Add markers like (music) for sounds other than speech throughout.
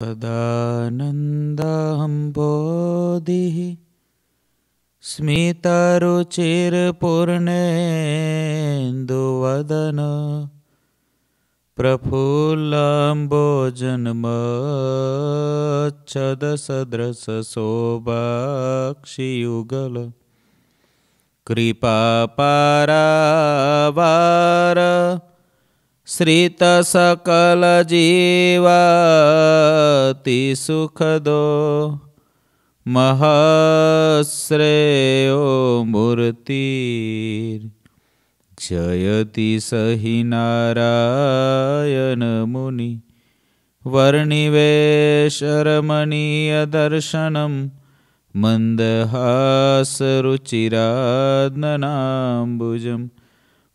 बोधिः स्मितरुचिरपूर्णेन्दुवदन प्रफुल्लम्बो कृपापारावार श्रितसकलजीवातिसुखदो महाश्रेयो मूर्तिर् जयति सहि नारायणमुनि वर्णिवेशरमणीयदर्शनं मन्दहासरुचिरात्मनाम्बुजम्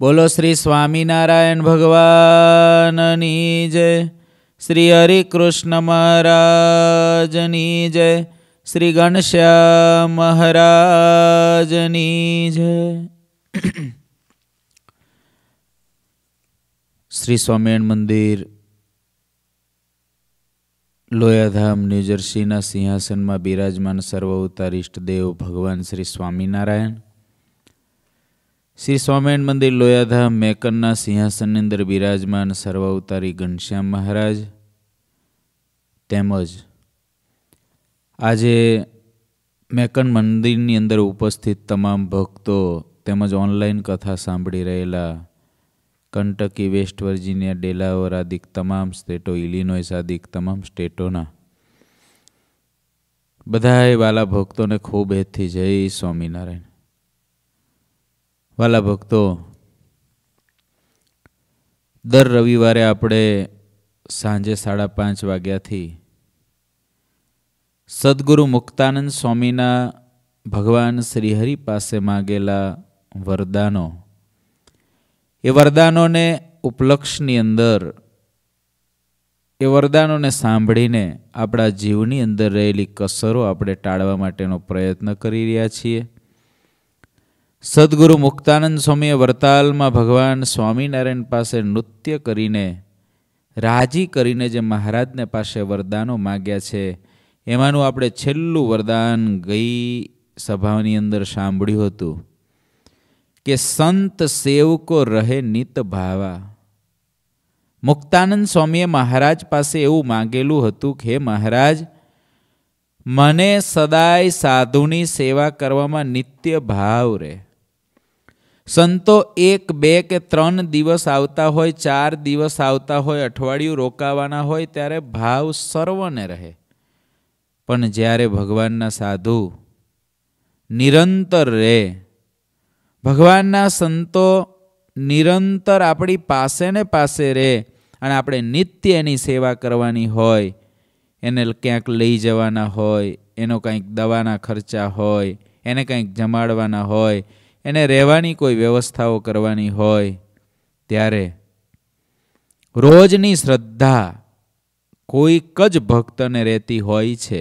બોલો શ્રી સ્વામિનારાયણ ભગવાનની જય શ્રી હરિકૃષ્ણ મહારાજની જય શ્રી ઘનશ્યામ મહારાજની જય શ્રી સ્વામિનારાયણ મંદિર લોયાધામ ન્યૂજર્સીના સિંહાસનમાં બિરાજમાન સર્વ અવતાર દેવ ભગવાન શ્રી સ્વામિનારાયણ શ્રી સ્વામિનારાયણ મંદિર લોયાધામ મેકનના સિંહાસનની અંદર બિરાજમાન સર્વાવતારી ઘનશ્યામ મહારાજ તેમજ આજે મેકન મંદિરની અંદર ઉપસ્થિત તમામ ભક્તો તેમજ ઓનલાઈન કથા સાંભળી રહેલા કંટકી વેસ્ટ વર્જિનિયા ડેલાવર આદિક તમામ સ્ટેટો ઇલિનોઇસ આદિક તમામ સ્ટેટોના બધાએ વાલા ભક્તોને ખૂબ હેતથી જય સ્વામિનારાયણ વાલા ભક્તો દર રવિવારે આપણે સાંજે સાડા પાંચ વાગ્યાથી સદગુરુ મુક્તાનંદ સ્વામીના ભગવાન શ્રીહરિ પાસે માગેલા વરદાનો એ વરદાનોને ઉપલક્ષની અંદર એ વરદાનોને સાંભળીને આપણા જીવની અંદર રહેલી કસરો આપણે ટાળવા માટેનો પ્રયત્ન કરી રહ્યા છીએ સદગુરુ મુક્તાનંદ સ્વામીએ વરતાલમાં ભગવાન સ્વામિનારાયણ પાસે નૃત્ય કરીને રાજી કરીને જે મહારાજને પાસે વરદાનો માગ્યા છે એમાંનું આપણે છેલ્લું વરદાન ગઈ સભાની અંદર સાંભળ્યું હતું કે સંત સેવકો રહે નિત ભાવા મુક્તાનંદ સ્વામીએ મહારાજ પાસે એવું માગેલું હતું કે હે મહારાજ મને સદાય સાધુની સેવા કરવામાં નિત્ય ભાવ રહે સંતો એક બે કે ત્રણ દિવસ આવતા હોય ચાર દિવસ આવતા હોય અઠવાડિયું રોકાવાના હોય ત્યારે ભાવ સર્વને રહે પણ જ્યારે ભગવાનના સાધુ નિરંતર રહે ભગવાનના સંતો નિરંતર આપણી પાસે ને પાસે રહે અને આપણે નિત્ય એની સેવા કરવાની હોય એને ક્યાંક લઈ જવાના હોય એનો કંઈક દવાના ખર્ચા હોય એને કંઈક જમાડવાના હોય એને રહેવાની કોઈ વ્યવસ્થાઓ કરવાની હોય ત્યારે રોજની શ્રદ્ધા કોઈક જ ભક્તને રહેતી હોય છે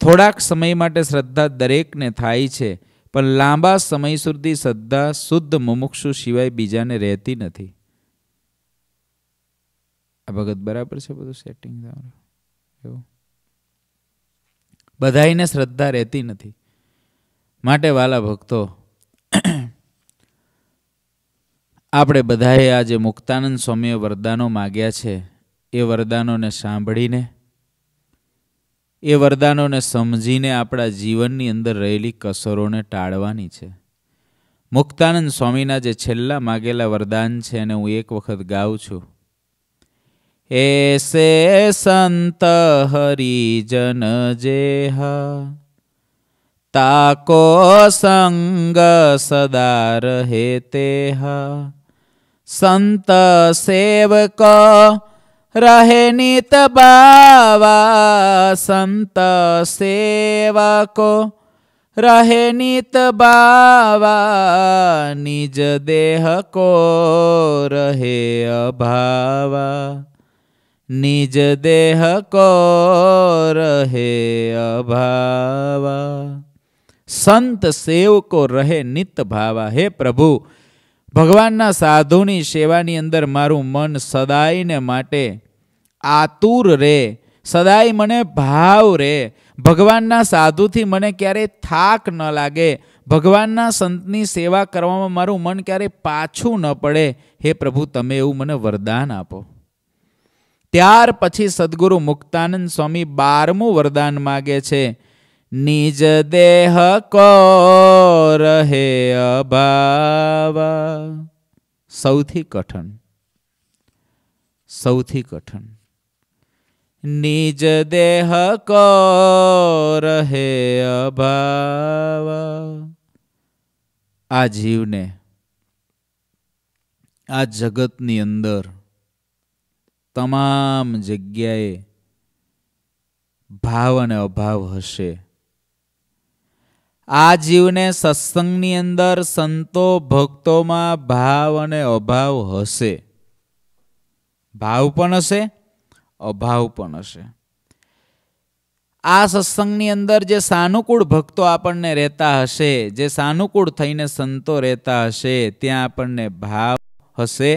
થોડાક સમય માટે શ્રદ્ધા દરેકને થાય છે પણ લાંબા સમય સુધી શ્રદ્ધા શુદ્ધ મુમુક્ષુ સિવાય બીજાને રહેતી નથી આ ભગત બરાબર છે બધું સેટિંગ તમારું એવું બધાઈને શ્રદ્ધા રહેતી નથી માટે વાલા ભક્તો આપણે બધાએ આજે મુક્તાનંદ સ્વામીએ વરદાનો માગ્યા છે એ વરદાનોને સાંભળીને એ વરદાનોને સમજીને આપણા જીવનની અંદર રહેલી કસરોને ટાળવાની છે મુક્તાનંદ સ્વામીના જે છેલ્લા માગેલા વરદાન છે એને હું એક વખત ગાઉં છું એસે સંત હરિજન જેહા તાકો સંગ સદા રહે તેહા संत सेवक रहे नित बाबा संत सेवक रहे नित बाबा निज देह को रहे अभावा निज देह को रहे अभावा संत सेव को रहे नित भावा हे प्रभु ભગવાનના સાધુની સેવાની અંદર મારું મન સદાયને માટે આતુર રહે સદાય મને ભાવ રહે ભગવાનના સાધુથી મને ક્યારેય થાક ન લાગે ભગવાનના સંતની સેવા કરવામાં મારું મન ક્યારેય પાછું ન પડે હે પ્રભુ તમે એવું મને વરદાન આપો ત્યાર પછી સદગુરુ મુક્તાનંદ સ્વામી બારમું વરદાન માગે છે निज देह को રહે અભાવ સૌથી કઠણ સૌથી કઠણ નિજ દેહ કો રહે આ જીવને આ જગતની અંદર તમામ જગ્યાએ ભાવ અને અભાવ હશે આ જીવને સત્સંગની અંદર સંતો ભક્તોમાં ભાવ અને અભાવ હશે ભાવ પણ હશે અભાવ પણ હશે આ સત્સંગની અંદર જે સાનુકૂળ ભક્તો આપણને રહેતા હશે જે સાનુકૂળ થઈને સંતો રહેતા હશે ત્યાં આપણને ભાવ હશે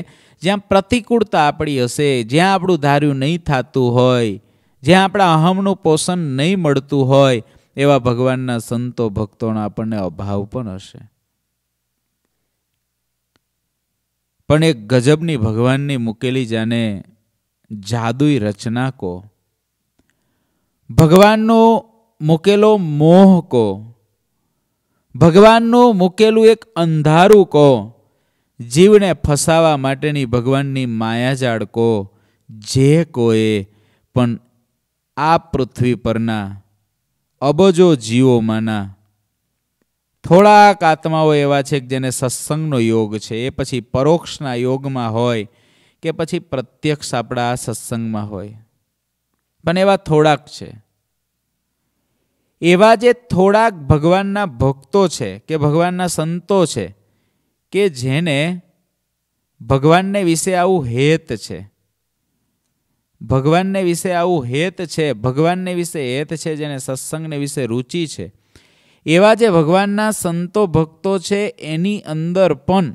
જ્યાં પ્રતિકૂળતા આપણી હશે જ્યાં આપણું ધાર્યું નહીં થતું હોય જ્યાં આપણા અહમનું પોષણ નહીં મળતું હોય એવા ભગવાનના સંતો ભક્તોનો આપણને અભાવ પણ હશે પણ એક ગજબની ભગવાનની મૂકેલી જાને જાદુઈ રચના કો ભગવાનનો મૂકેલો મોહ કો ભગવાનનું મૂકેલું એક અંધારું કો જીવને ફસાવા માટેની ભગવાનની માયાજાળ કો જે કોએ પણ આ પૃથ્વી પરના અબજો જીવોમાંના થોડાક આત્માઓ એવા છે કે જેને સત્સંગનો યોગ છે એ પછી પરોક્ષના યોગમાં હોય કે પછી પ્રત્યક્ષ આપણા સત્સંગમાં હોય પણ એવા થોડાક છે એવા જે થોડાક ભગવાનના ભક્તો છે કે ભગવાનના સંતો છે કે જેને ભગવાનને વિશે આવું હેત છે ભગવાનને વિશે આવું હેત છે ભગવાનને વિશે હેત છે જેને સત્સંગને વિશે રુચિ છે એવા જે ભગવાનના સંતો ભક્તો છે એની અંદર પણ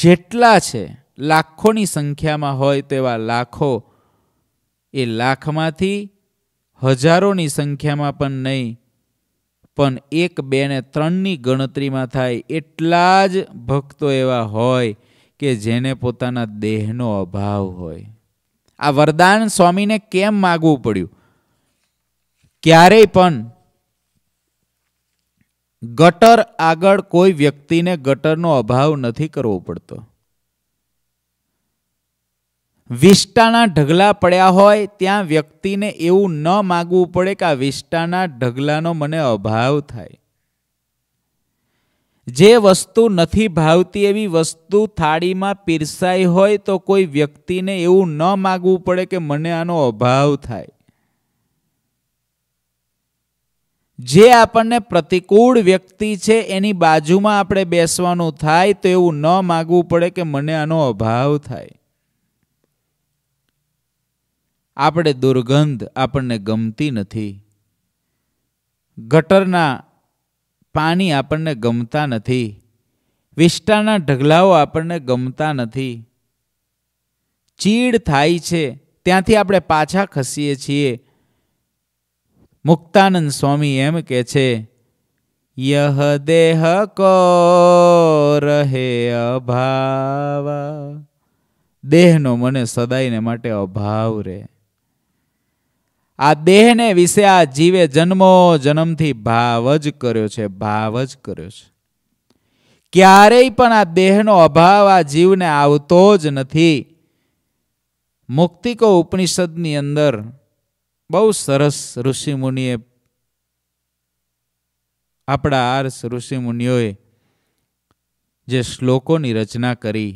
જેટલા છે લાખોની સંખ્યામાં હોય તેવા લાખો એ લાખમાંથી હજારોની સંખ્યામાં પણ નહીં પણ એક બે ને ત્રણની ગણતરીમાં થાય એટલા જ ભક્તો એવા હોય કે જેને પોતાના દેહનો અભાવ હોય આ વરદાન સ્વામીને કેમ માગવું પડ્યું ક્યારેય પણ ગટર આગળ કોઈ વ્યક્તિને ગટરનો અભાવ નથી કરવો પડતો વિષ્ટાના ઢગલા પડ્યા હોય ત્યાં વ્યક્તિને એવું ન માગવું પડે કે આ વિષ્ટાના ઢગલાનો મને અભાવ થાય જે વસ્તુ નથી ભાવતી એવી વસ્તુ થાળીમાં પીરસાઈ હોય તો કોઈ વ્યક્તિને એવું ન માગવું પડે કે મને આનો અભાવ થાય જે આપણને પ્રતિકૂળ વ્યક્તિ છે એની બાજુમાં આપણે બેસવાનું થાય તો એવું ન માગવું પડે કે મને આનો અભાવ થાય આપણે દુર્ગંધ આપણને ગમતી નથી ગટરના પાણી આપણને ગમતા નથી વિષ્ટાના ઢગલાઓ આપણને ગમતા નથી ચીડ થાય છે ત્યાંથી આપણે પાછા ખસીએ છીએ મુક્તાનંદ સ્વામી એમ કહે છે યહ દેહ કો રહે અભાવ દેહનો મને સદાયને માટે અભાવ રહે આ દેહને વિશે આ જીવે જન્મો જન્મથી ભાવ જ કર્યો છે ભાવ જ કર્યો છે ક્યારેય પણ આ દેહનો અભાવ આ જીવને આવતો જ નથી મુક્તિકો ઉપનિષદની અંદર બહુ સરસ ઋષિમુનિએ આપણા આર્ષ ઋષિમુનિઓએ જે શ્લોકોની રચના કરી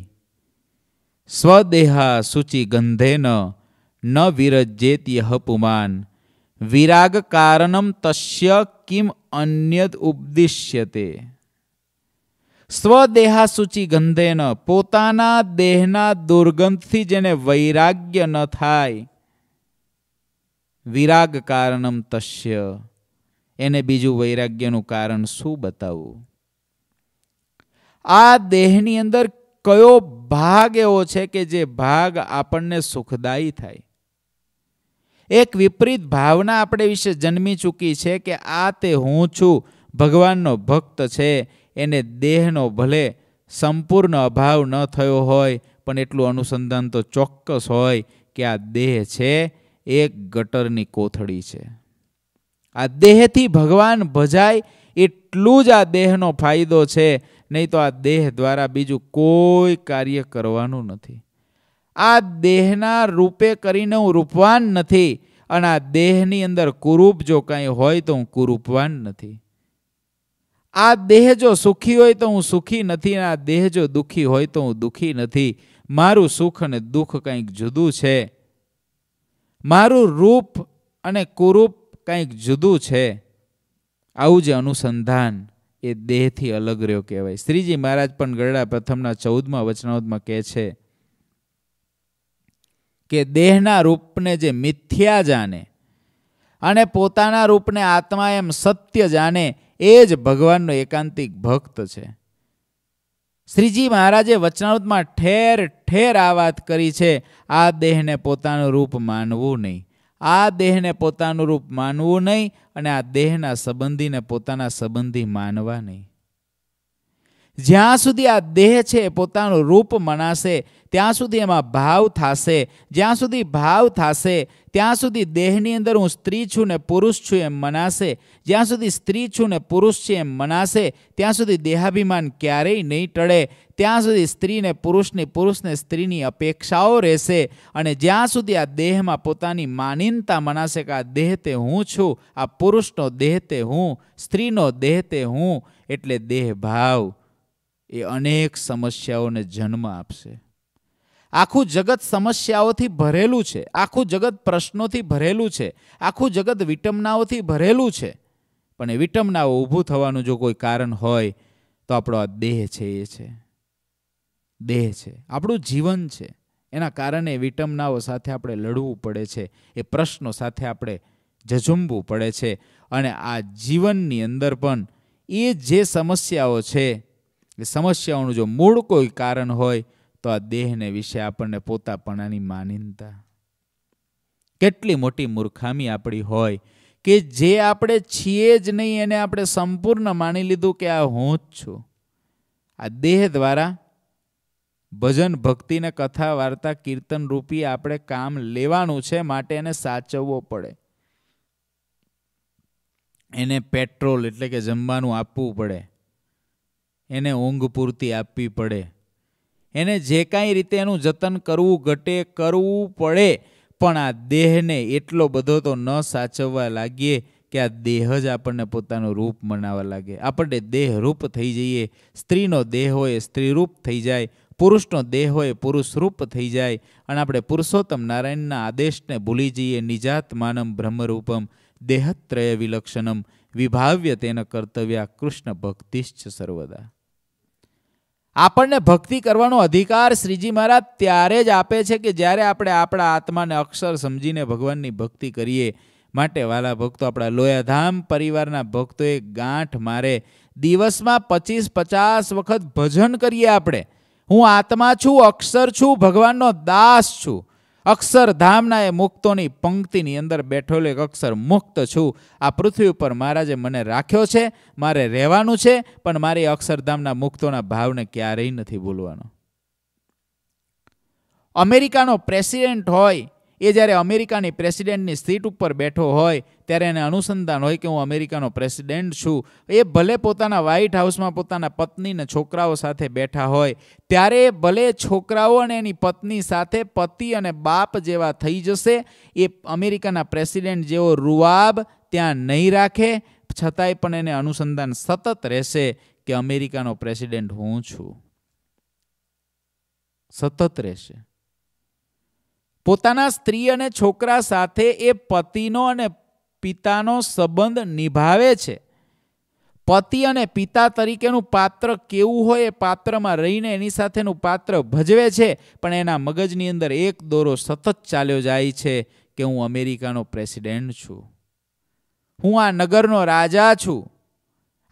સ્વદેહા સૂચિ ન ન વિરજ્યેત્યહ પુમાન વિરાગ કારણમ તસ્ય કિમ અન્યત ઉપદિશ્યતે સ્વદેહાસૂચિ ગંધેન પોતાના દેહના દુર્ગંધથી જેને વૈરાગ્ય ન થાય વિરાગ કારણમ તસ્ય એને બીજું વૈરાગ્યનું કારણ શું બતાવવું આ દેહની અંદર કયો ભાગ એવો છે કે જે ભાગ આપણને સુખદાયી થાય એક વિપરીત ભાવના આપણે વિશે જન્મી ચૂકી છે કે આ તે હું છું ભગવાનનો ભક્ત છે એને દેહનો ભલે સંપૂર્ણ અભાવ ન થયો હોય પણ એટલું અનુસંધાન તો ચોક્કસ હોય કે આ દેહ છે એક ગટરની કોથળી છે આ દેહથી ભગવાન ભજાય એટલું જ આ દેહનો ફાયદો છે નહીં તો આ દેહ દ્વારા બીજું કોઈ કાર્ય કરવાનું નથી આ દેહના રૂપે કરીને હું રૂપવાન નથી અને આ દેહની અંદર કુરૂપ જો કાંઈ હોય તો હું કુરૂપવાન નથી આ દેહ જો સુખી હોય તો હું સુખી નથી અને આ દેહ જો દુઃખી હોય તો હું દુઃખી નથી મારું સુખ અને દુઃખ કંઈક જુદું છે મારું રૂપ અને કુરૂપ કંઈક જુદું છે આવું જે અનુસંધાન એ દેહથી અલગ રહ્યો કહેવાય શ્રીજી મહારાજ પણ ગરડા પ્રથમના ચૌદમાં વચનાવતમાં કહે છે કે દેહના રૂપને જે મિથ્યા જાણે અને પોતાના રૂપને આત્મા એમ સત્ય જાણે એ જ ભગવાનનો એકાંતિક ભક્ત છે શ્રીજી મહારાજે વચનામૃતમાં ઠેર ઠેર આ વાત કરી છે આ દેહને પોતાનું રૂપ માનવું નહીં આ દેહને પોતાનું રૂપ માનવું નહીં અને આ દેહના સંબંધીને પોતાના સંબંધી માનવા નહીં જ્યાં સુધી આ દેહ છે પોતાનું રૂપ મનાશે ત્યાં સુધી એમાં ભાવ થશે જ્યાં સુધી ભાવ થશે ત્યાં સુધી દેહની અંદર હું સ્ત્રી છું ને પુરુષ છું એમ મનાશે જ્યાં સુધી સ્ત્રી છું ને પુરુષ છે એમ મનાશે ત્યાં સુધી દેહાભિમાન ક્યારેય નહીં ટળે ત્યાં સુધી સ્ત્રીને પુરુષની પુરુષને સ્ત્રીની અપેક્ષાઓ રહેશે અને જ્યાં સુધી આ દેહમાં પોતાની માનીનતા મનાશે કે આ દેહ તે હું છું આ પુરુષનો દેહ તે હું સ્ત્રીનો દેહ તે હું એટલે દેહ ભાવ એ અનેક સમસ્યાઓને જન્મ આપશે આખું જગત સમસ્યાઓથી ભરેલું છે આખું જગત પ્રશ્નોથી ભરેલું છે આખું જગત વિટમનાઓથી ભરેલું છે પણ એ વિટમનાઓ ઊભું થવાનું જો કોઈ કારણ હોય તો આપણો આ દેહ છે એ છે દેહ છે આપણું જીવન છે એના કારણે વિટમનાઓ સાથે આપણે લડવું પડે છે એ પ્રશ્નો સાથે આપણે જજુમવું પડે છે અને આ જીવનની અંદર પણ એ જે સમસ્યાઓ છે એ સમસ્યાઓનું જો મૂળ કોઈ કારણ હોય તો આ દેહને વિશે આપણને પોતાપણાની માનીનતા કેટલી મોટી મૂર્ખામી આપણી હોય કે જે આપણે છીએ જ નહીં એને આપણે સંપૂર્ણ માની લીધું કે આ હું જ છું આ દેહ દ્વારા ભજન ભક્તિને કથા વાર્તા કીર્તન રૂપી આપણે કામ લેવાનું છે માટે એને સાચવવો પડે એને પેટ્રોલ એટલે કે જમવાનું આપવું પડે એને ઊંઘ પૂરતી આપવી પડે એને જે કાંઈ રીતે એનું જતન કરવું ઘટે કરવું પડે પણ આ દેહને એટલો બધો તો ન સાચવવા લાગીએ કે આ દેહ જ આપણને પોતાનું રૂપ મનાવવા લાગે આપણને દેહરૂપ થઈ જઈએ સ્ત્રીનો દેહ હોય સ્ત્રીરૂપ થઈ જાય પુરુષનો દેહ હોય પુરુષરૂપ થઈ જાય અને આપણે પુરુષોત્તમ નારાયણના આદેશને ભૂલી જઈએ નિજાત માનમ બ્રહ્મરૂપમ દેહત્રય વિલક્ષણમ વિભાવ્ય તેના કર્તવ્ય કૃષ્ણ ભક્તિશ્ચ સર્વદા આપણને ભક્તિ કરવાનો અધિકાર શ્રીજી મહારાજ ત્યારે જ આપે છે કે જ્યારે આપણે આપણા આત્માને અક્ષર સમજીને ભગવાનની ભક્તિ કરીએ માટે વાલા ભક્તો આપણા લોયાધામ પરિવારના ભક્તોએ ગાંઠ મારે દિવસમાં પચીસ પચાસ વખત ભજન કરીએ આપણે હું આત્મા છું અક્ષર છું ભગવાનનો દાસ છું અક્ષરધામના એ મુક્તોની પંક્તિની અંદર બેઠેલો એક અક્ષર મુક્ત છું આ પૃથ્વી ઉપર મહારાજે મને રાખ્યો છે મારે રહેવાનું છે પણ મારી અક્ષરધામના મુક્તોના ભાવને ક્યારેય નથી ભૂલવાનો અમેરિકાનો પ્રેસિડેન્ટ હોય એ જ્યારે અમેરિકાની પ્રેસિડેન્ટની સીટ ઉપર બેઠો હોય ત્યારે એને અનુસંધાન હોય કે હું અમેરિકાનો પ્રેસિડેન્ટ છું એ ભલે પોતાના વ્હાઇટ હાઉસમાં પોતાના પત્ની પત્નીને છોકરાઓ સાથે બેઠા હોય ત્યારે ભલે છોકરાઓ અને એની પત્ની સાથે પતિ અને બાપ જેવા થઈ જશે એ અમેરિકાના પ્રેસિડેન્ટ જેવો રૂવાબ ત્યાં નહીં રાખે છતાંય પણ એને અનુસંધાન સતત રહેશે કે અમેરિકાનો પ્રેસિડેન્ટ હું છું સતત રહેશે પોતાના સ્ત્રી અને છોકરા સાથે એ પતિનો અને પિતાનો સંબંધ નિભાવે છે પતિ અને પિતા તરીકેનું પાત્ર કેવું હોય એ પાત્રમાં રહીને એની સાથેનું પાત્ર ભજવે છે પણ એના મગજની અંદર એક દોરો સતત ચાલ્યો જાય છે કે હું અમેરિકાનો પ્રેસિડેન્ટ છું હું આ નગરનો રાજા છું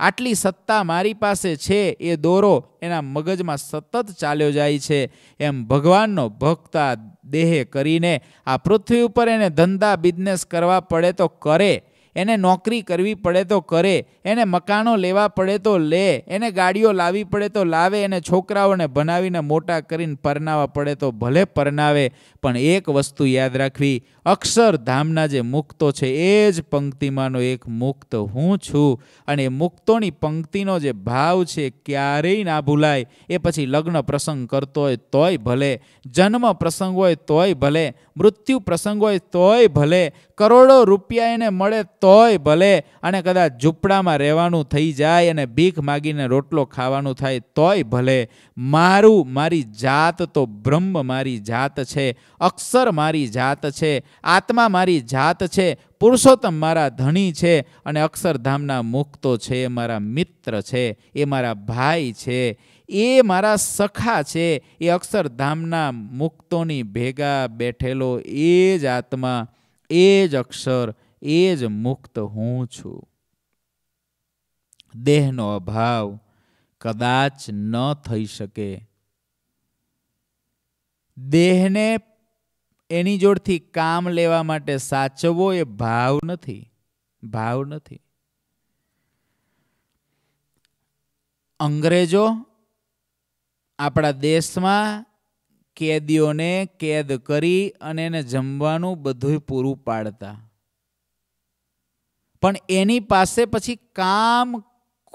આટલી સત્તા મારી પાસે છે એ દોરો એના મગજમાં સતત ચાલ્યો જાય છે એમ ભગવાનનો ભક્ત આ દેહે કરીને આ પૃથ્વી ઉપર એને ધંધા બિઝનેસ કરવા પડે તો કરે એને નોકરી કરવી પડે તો કરે એને મકાનો લેવા પડે તો લે એને ગાડીઓ લાવવી પડે તો લાવે એને છોકરાઓને બનાવીને મોટા કરીને પરનાવા પડે તો ભલે પરનાવે પણ એક વસ્તુ યાદ રાખવી અક્ષરધામના જે મુક્તો છે એ જ પંક્તિમાંનો એક મુક્ત હું છું અને એ મુક્તોની પંક્તિનો જે ભાવ છે ક્યારેય ના ભૂલાય એ પછી લગ્ન પ્રસંગ કરતો હોય તોય ભલે જન્મ પ્રસંગ હોય તોય ભલે મૃત્યુ પ્રસંગ હોય તોય ભલે કરોડો રૂપિયા એને મળે તોય ભલે અને કદાચ ઝૂંપડામાં રહેવાનું થઈ જાય અને ભીખ માગીને રોટલો ખાવાનું થાય તોય ભલે મારું મારી જાત તો બ્રહ્મ મારી જાત છે અક્ષર મારી જાત છે આત્મા મારી જાત છે પુરુષોત્તમ મારા ધણી છે અને અક્ષરધામના મુક્તો છે એ મારા મિત્ર છે એ મારા ભાઈ છે એ મારા સખા છે એ અક્ષરધામના મુક્તોની ભેગા બેઠેલો એ જ આત્મા એ જ અક્ષર એ જ મુક્ત હું છું દેહનો અભાવ કદાચ ન થઈ શકે દેહને એની જોડથી કામ લેવા માટે સાચવવો એ ભાવ નથી ભાવ નથી અંગ્રેજો આપણા દેશમાં કેદીઓને કેદ કરી અને એને જમવાનું બધું પૂરું પાડતા પણ એની પાસે પછી કામ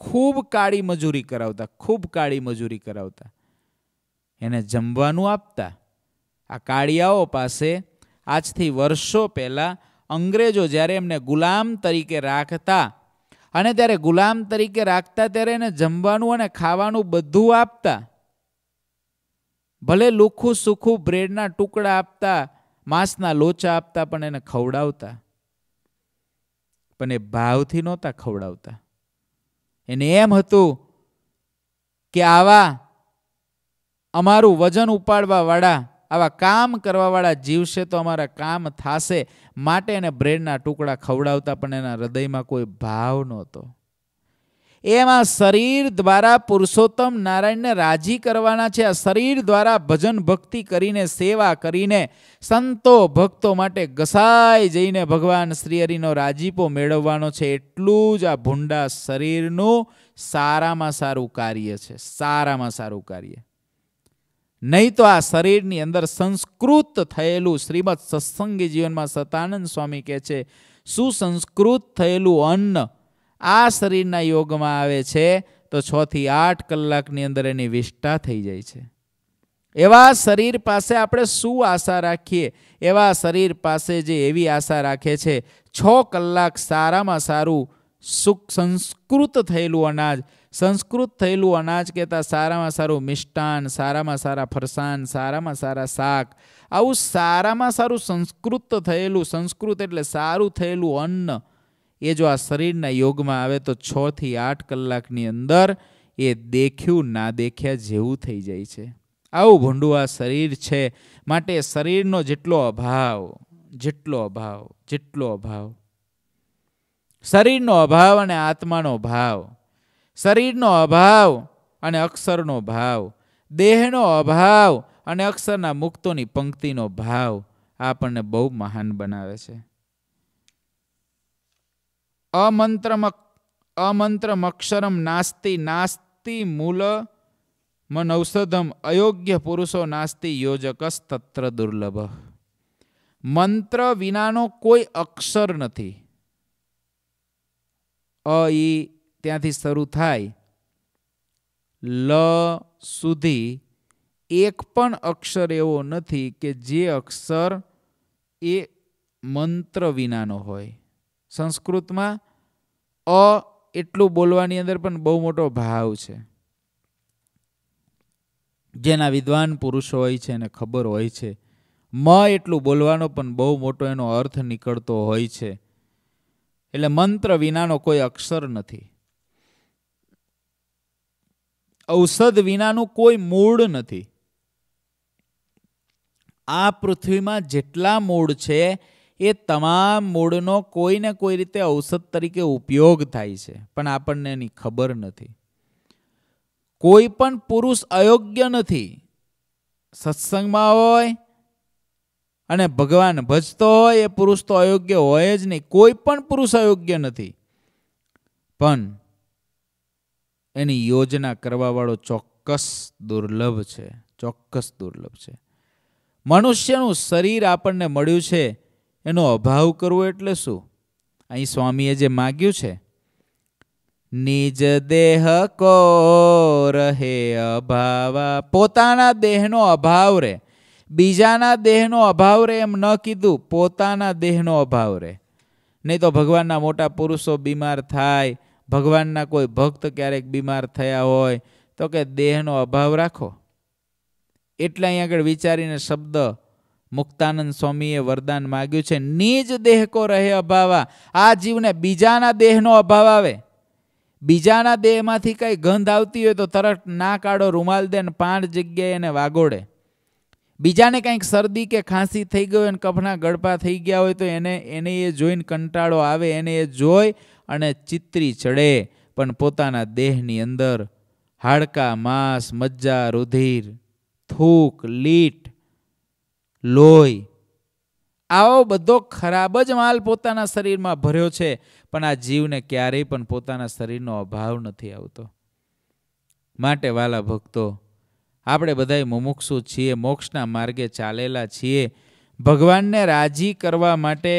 ખૂબ કાળી મજૂરી કરાવતા ખૂબ કાળી મજૂરી કરાવતા એને જમવાનું આપતા આ કાળિયાઓ પાસે આજથી વર્ષો પહેલાં અંગ્રેજો જ્યારે એમને ગુલામ તરીકે રાખતા અને ત્યારે ગુલામ તરીકે રાખતા ત્યારે એને જમવાનું અને ખાવાનું બધું આપતા ભલે લુખું સુખું બ્રેડના ટુકડા આપતા માંસના લોચા આપતા પણ એને ખવડાવતા પણ એ ભાવથી નહોતા ખવડાવતા એને એમ હતું કે આવા અમારું વજન ઉપાડવાવાળા આવા કામ કરવાવાળા જીવશે તો અમારા કામ થાશે માટે એને બ્રેડના ટુકડા ખવડાવતા પણ એના હૃદયમાં કોઈ ભાવ નહોતો એમાં શરીર દ્વારા પુરુષોત્તમ નારાયણને રાજી કરવાના છે આ શરીર દ્વારા ભજન ભક્તિ કરીને સેવા કરીને સંતો ભક્તો માટે ઘસાઈ જઈને ભગવાન શ્રીહરિનો રાજીપો મેળવવાનો છે એટલું જ આ ભૂંડા શરીરનું સારામાં સારું કાર્ય છે સારામાં સારું કાર્ય નહીં તો આ શરીરની અંદર સંસ્કૃત થયેલું શ્રીમદ સત્સંગી જીવનમાં સતાનંદ સ્વામી કહે છે સુસંસ્કૃત થયેલું અન્ન આ શરીરના યોગમાં આવે છે તો છથી આઠ કલાકની અંદર એની વિષ્ઠા થઈ જાય છે એવા શરીર પાસે આપણે શું આશા રાખીએ એવા શરીર પાસે જે એવી આશા રાખે છે છ કલાક સારામાં સારું સુખ સંસ્કૃત થયેલું અનાજ સંસ્કૃત થયેલું અનાજ કહેતા સારામાં સારું મિષ્ટાન સારામાં સારા ફરસાન સારામાં સારા શાક આવું સારામાં સારું સંસ્કૃત થયેલું સંસ્કૃત એટલે સારું થયેલું અન્ન એ જો આ શરીરના યોગમાં આવે તો છથી આઠ કલાકની અંદર એ દેખ્યું ના દેખ્યા જેવું થઈ જાય છે આવું ભૂંડું આ શરીર છે માટે શરીરનો જેટલો અભાવ જેટલો અભાવ જેટલો અભાવ શરીરનો અભાવ અને આત્માનો ભાવ શરીરનો અભાવ અને અક્ષરનો ભાવ દેહનો અભાવ અને અક્ષરના મુક્તોની પંક્તિનો ભાવ આપણને બહુ મહાન બનાવે છે અમંત્રમક અમંત્રમક્ષરમ નાસ્તિ નાસ્તિ મૂલ મનૌષધમ અયોગ્ય પુરુષો નાસ્તિ તત્ર દુર્લભ મંત્ર વિનાનો કોઈ અક્ષર નથી અ ઈ ત્યાંથી શરૂ થાય લ સુધી એક પણ અક્ષર એવો નથી કે જે અક્ષર એ મંત્ર વિનાનો હોય સંસ્કૃતમાં અ એટલું બોલવાની અંદર પણ બહુ મોટો ભાવ છે જેના વિદ્વાન પુરુષો હોય છે એને ખબર હોય છે મ એટલું બોલવાનો પણ બહુ મોટો એનો અર્થ નીકળતો હોય છે એટલે મંત્ર વિનાનો કોઈ અક્ષર નથી ઔષધ વિનાનું કોઈ મૂળ નથી આ પૃથ્વીમાં જેટલા મૂળ છે એ તમામ મૂળનો કોઈ ને કોઈ રીતે ઔષધ તરીકે ઉપયોગ થાય છે પણ આપણને એની ખબર નથી કોઈ પણ પુરુષ અયોગ્ય નથી સત્સંગમાં હોય અને ભગવાન ભજતો હોય એ પુરુષ તો અયોગ્ય હોય જ નહીં કોઈ પણ પુરુષ અયોગ્ય નથી પણ એની યોજના કરવાવાળો ચોક્કસ દુર્લભ છે ચોક્કસ દુર્લભ છે મનુષ્યનું શરીર આપણને મળ્યું છે એનો અભાવ કરવો એટલે શું અહીં સ્વામીએ જે માગ્યું છે નિજ દેહ કો રહે અભાવા પોતાના દેહનો અભાવ રે બીજાના દેહનો અભાવ રે એમ ન કીધું પોતાના દેહનો અભાવ રે નહીં તો ભગવાનના મોટા પુરુષો બીમાર થાય ભગવાનના કોઈ ભક્ત ક્યારેક બીમાર થયા હોય તો કે દેહનો અભાવ રાખો એટલે અહીં આગળ વિચારીને શબ્દ મુક્તાનંદ સ્વામીએ વરદાન માગ્યું છે નિજ દેહ કો રહે અભાવા આ જીવને બીજાના દેહનો અભાવ આવે બીજાના દેહમાંથી કંઈ ગંધ આવતી હોય તો તરત ના કાઢો રૂમાલ દે ને પાંચ જગ્યાએ એને વાગોડે બીજાને કંઈક શરદી કે ખાંસી થઈ ગયો હોય અને કફના ગળપા થઈ ગયા હોય તો એને એને એ જોઈને કંટાળો આવે એને એ જોઈ અને ચિત્રી ચડે પણ પોતાના દેહની અંદર હાડકા માંસ મજ્જા રુધિર થૂક લીટ લોહી આવો બધો ખરાબ જ માલ પોતાના શરીરમાં ભર્યો છે પણ આ જીવને ક્યારેય પણ પોતાના શરીરનો અભાવ નથી આવતો માટે વાલા ભક્તો આપણે બધાય મુમુક્ષુ છીએ મોક્ષના માર્ગે ચાલેલા છીએ ભગવાનને રાજી કરવા માટે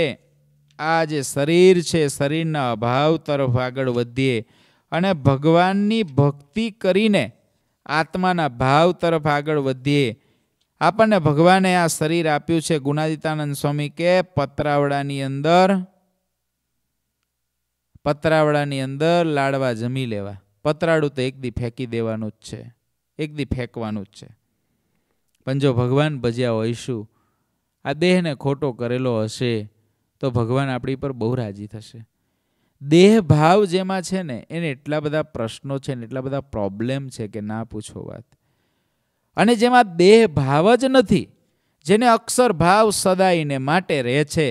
આ જે શરીર છે શરીરના અભાવ તરફ આગળ વધીએ અને ભગવાનની ભક્તિ કરીને આત્માના ભાવ તરફ આગળ વધીએ આપણને ભગવાને આ શરીર આપ્યું છે ગુણાદિતાનંદ સ્વામી કે પતરાવડાની અંદર પતરાવડાની અંદર લાડવા જમી લેવા પતરાડું તો એકદી ફેંકી દેવાનું જ છે એકદી ફેંકવાનું જ છે પણ જો ભગવાન ભજ્યા હોઈશું આ દેહને ખોટો કરેલો હશે તો ભગવાન આપણી પર બહુ રાજી થશે દેહ ભાવ જેમાં છે ને એને એટલા બધા પ્રશ્નો છે ને એટલા બધા પ્રોબ્લેમ છે કે ના પૂછો વાત અને જેમાં દેહ ભાવ જ નથી જેને અક્ષર ભાવ સદાયને માટે રહે છે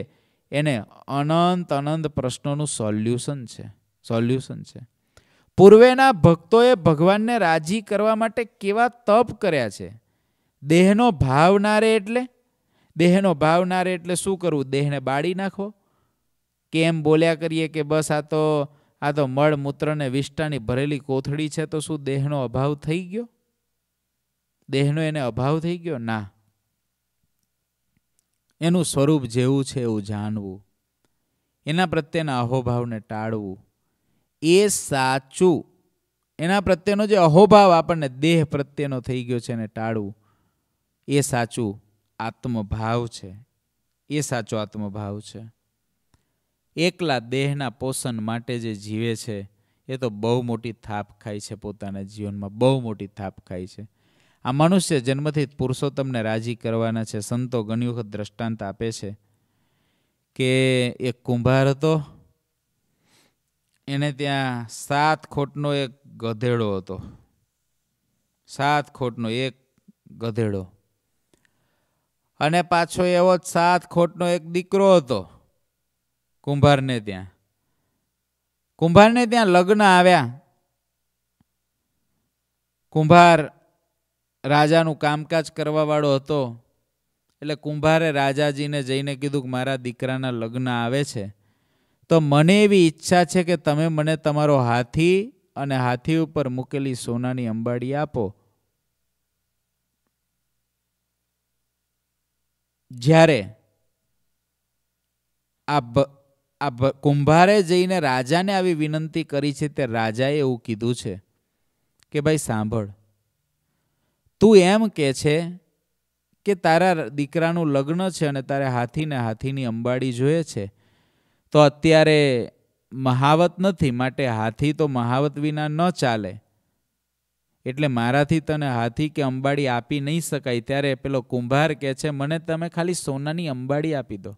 એને અનંત અનંત પ્રશ્નોનું સોલ્યુશન છે સોલ્યુશન છે પૂર્વેના ભક્તોએ ભગવાનને રાજી કરવા માટે કેવા તપ કર્યા છે દેહનો ભાવ ના રહે એટલે દેહનો ભાવ ના રહે એટલે શું કરવું દેહને બાળી નાખવો કેમ બોલ્યા કરીએ કે બસ આ તો આ તો મળ મૂત્રને વિષ્ટાની ભરેલી કોથળી છે તો શું દેહનો અભાવ થઈ ગયો દેહનો એને અભાવ થઈ ગયો ના એનું સ્વરૂપ જેવું છે એવું જાણવું એના પ્રત્યેના અહોભાવને ટાળવું એ સાચું એના પ્રત્યેનો જે અહોભાવ આપણને દેહ પ્રત્યેનો થઈ ગયો છે એને ટાળવું એ સાચું આત્મભાવ છે એ સાચો આત્મભાવ છે એકલા દેહના પોષણ માટે જે જીવે છે એ તો બહુ મોટી થાપ ખાય છે પોતાના જીવનમાં બહુ મોટી થાપ ખાય છે આ મનુષ્ય જન્મથી જ પુરુષોત્તમને રાજી કરવાના છે સંતો ઘણી વખત દ્રષ્ટાંત આપે છે કે એક કુંભાર હતો એને ત્યાં સાત ખોટનો એક ગધેડો હતો સાત ખોટનો એક ગધેડો અને પાછો એવો જ સાત ખોટનો એક દીકરો હતો કુંભારને ત્યાં કુંભારને ત્યાં લગ્ન આવ્યા કુંભાર રાજાનું કામકાજ કરવાવાળો હતો એટલે કુંભારે રાજાજીને જઈને કીધું કે મારા દીકરાના લગ્ન આવે છે તો મને એવી ઈચ્છા છે કે તમે મને તમારો હાથી અને હાથી ઉપર મૂકેલી સોનાની અંબાડી આપો જ્યારે આ આ કુંભારે જઈને રાજાને આવી વિનંતી કરી છે તે રાજાએ એવું કીધું છે કે ભાઈ સાંભળ તું એમ કે છે કે તારા દીકરાનું લગ્ન છે અને તારે હાથીને હાથીની અંબાડી જોઈએ છે તો અત્યારે મહાવત નથી માટે હાથી તો મહાવત વિના ન ચાલે એટલે મારાથી તને હાથી કે અંબાડી આપી નહીં શકાય ત્યારે પેલો કુંભાર કહે છે મને તમે ખાલી સોનાની અંબાડી આપી દો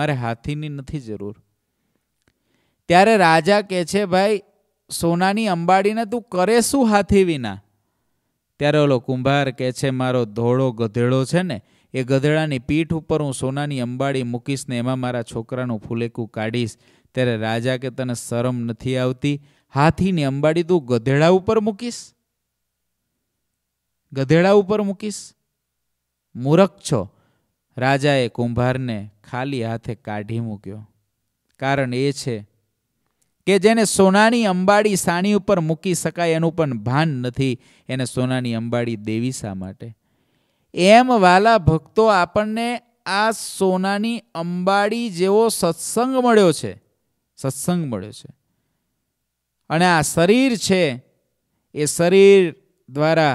મારે હાથીની નથી જરૂર ત્યારે રાજા કહે છે ભાઈ સોનાની અંબાડીને તું કરે શું હાથી વિના ત્યારે ઓલો કુંભાર કહે છે મારો ધોળો ગધેડો છે ને એ ગધેડાની પીઠ ઉપર હું સોનાની અંબાડી મૂકીશ ને એમાં મારા છોકરાનું ફૂલેકું કાઢીશ ત્યારે રાજા કે તને શરમ નથી આવતી હાથીની અંબાડી તું ગધેડા ઉપર મૂકીશ ગધેડા ઉપર મૂકીશ મૂરખ છો રાજાએ કુંભારને ખાલી હાથે કાઢી મૂક્યો કારણ એ છે કે જેને સોનાની અંબાડી સાણી ઉપર મૂકી શકાય એનું પણ ભાન નથી એને સોનાની અંબાડી દેવી શા માટે એમ વાલા ભક્તો આપણને આ સોનાની અંબાડી જેવો સત્સંગ મળ્યો છે સત્સંગ મળ્યો છે અને આ શરીર છે એ શરીર દ્વારા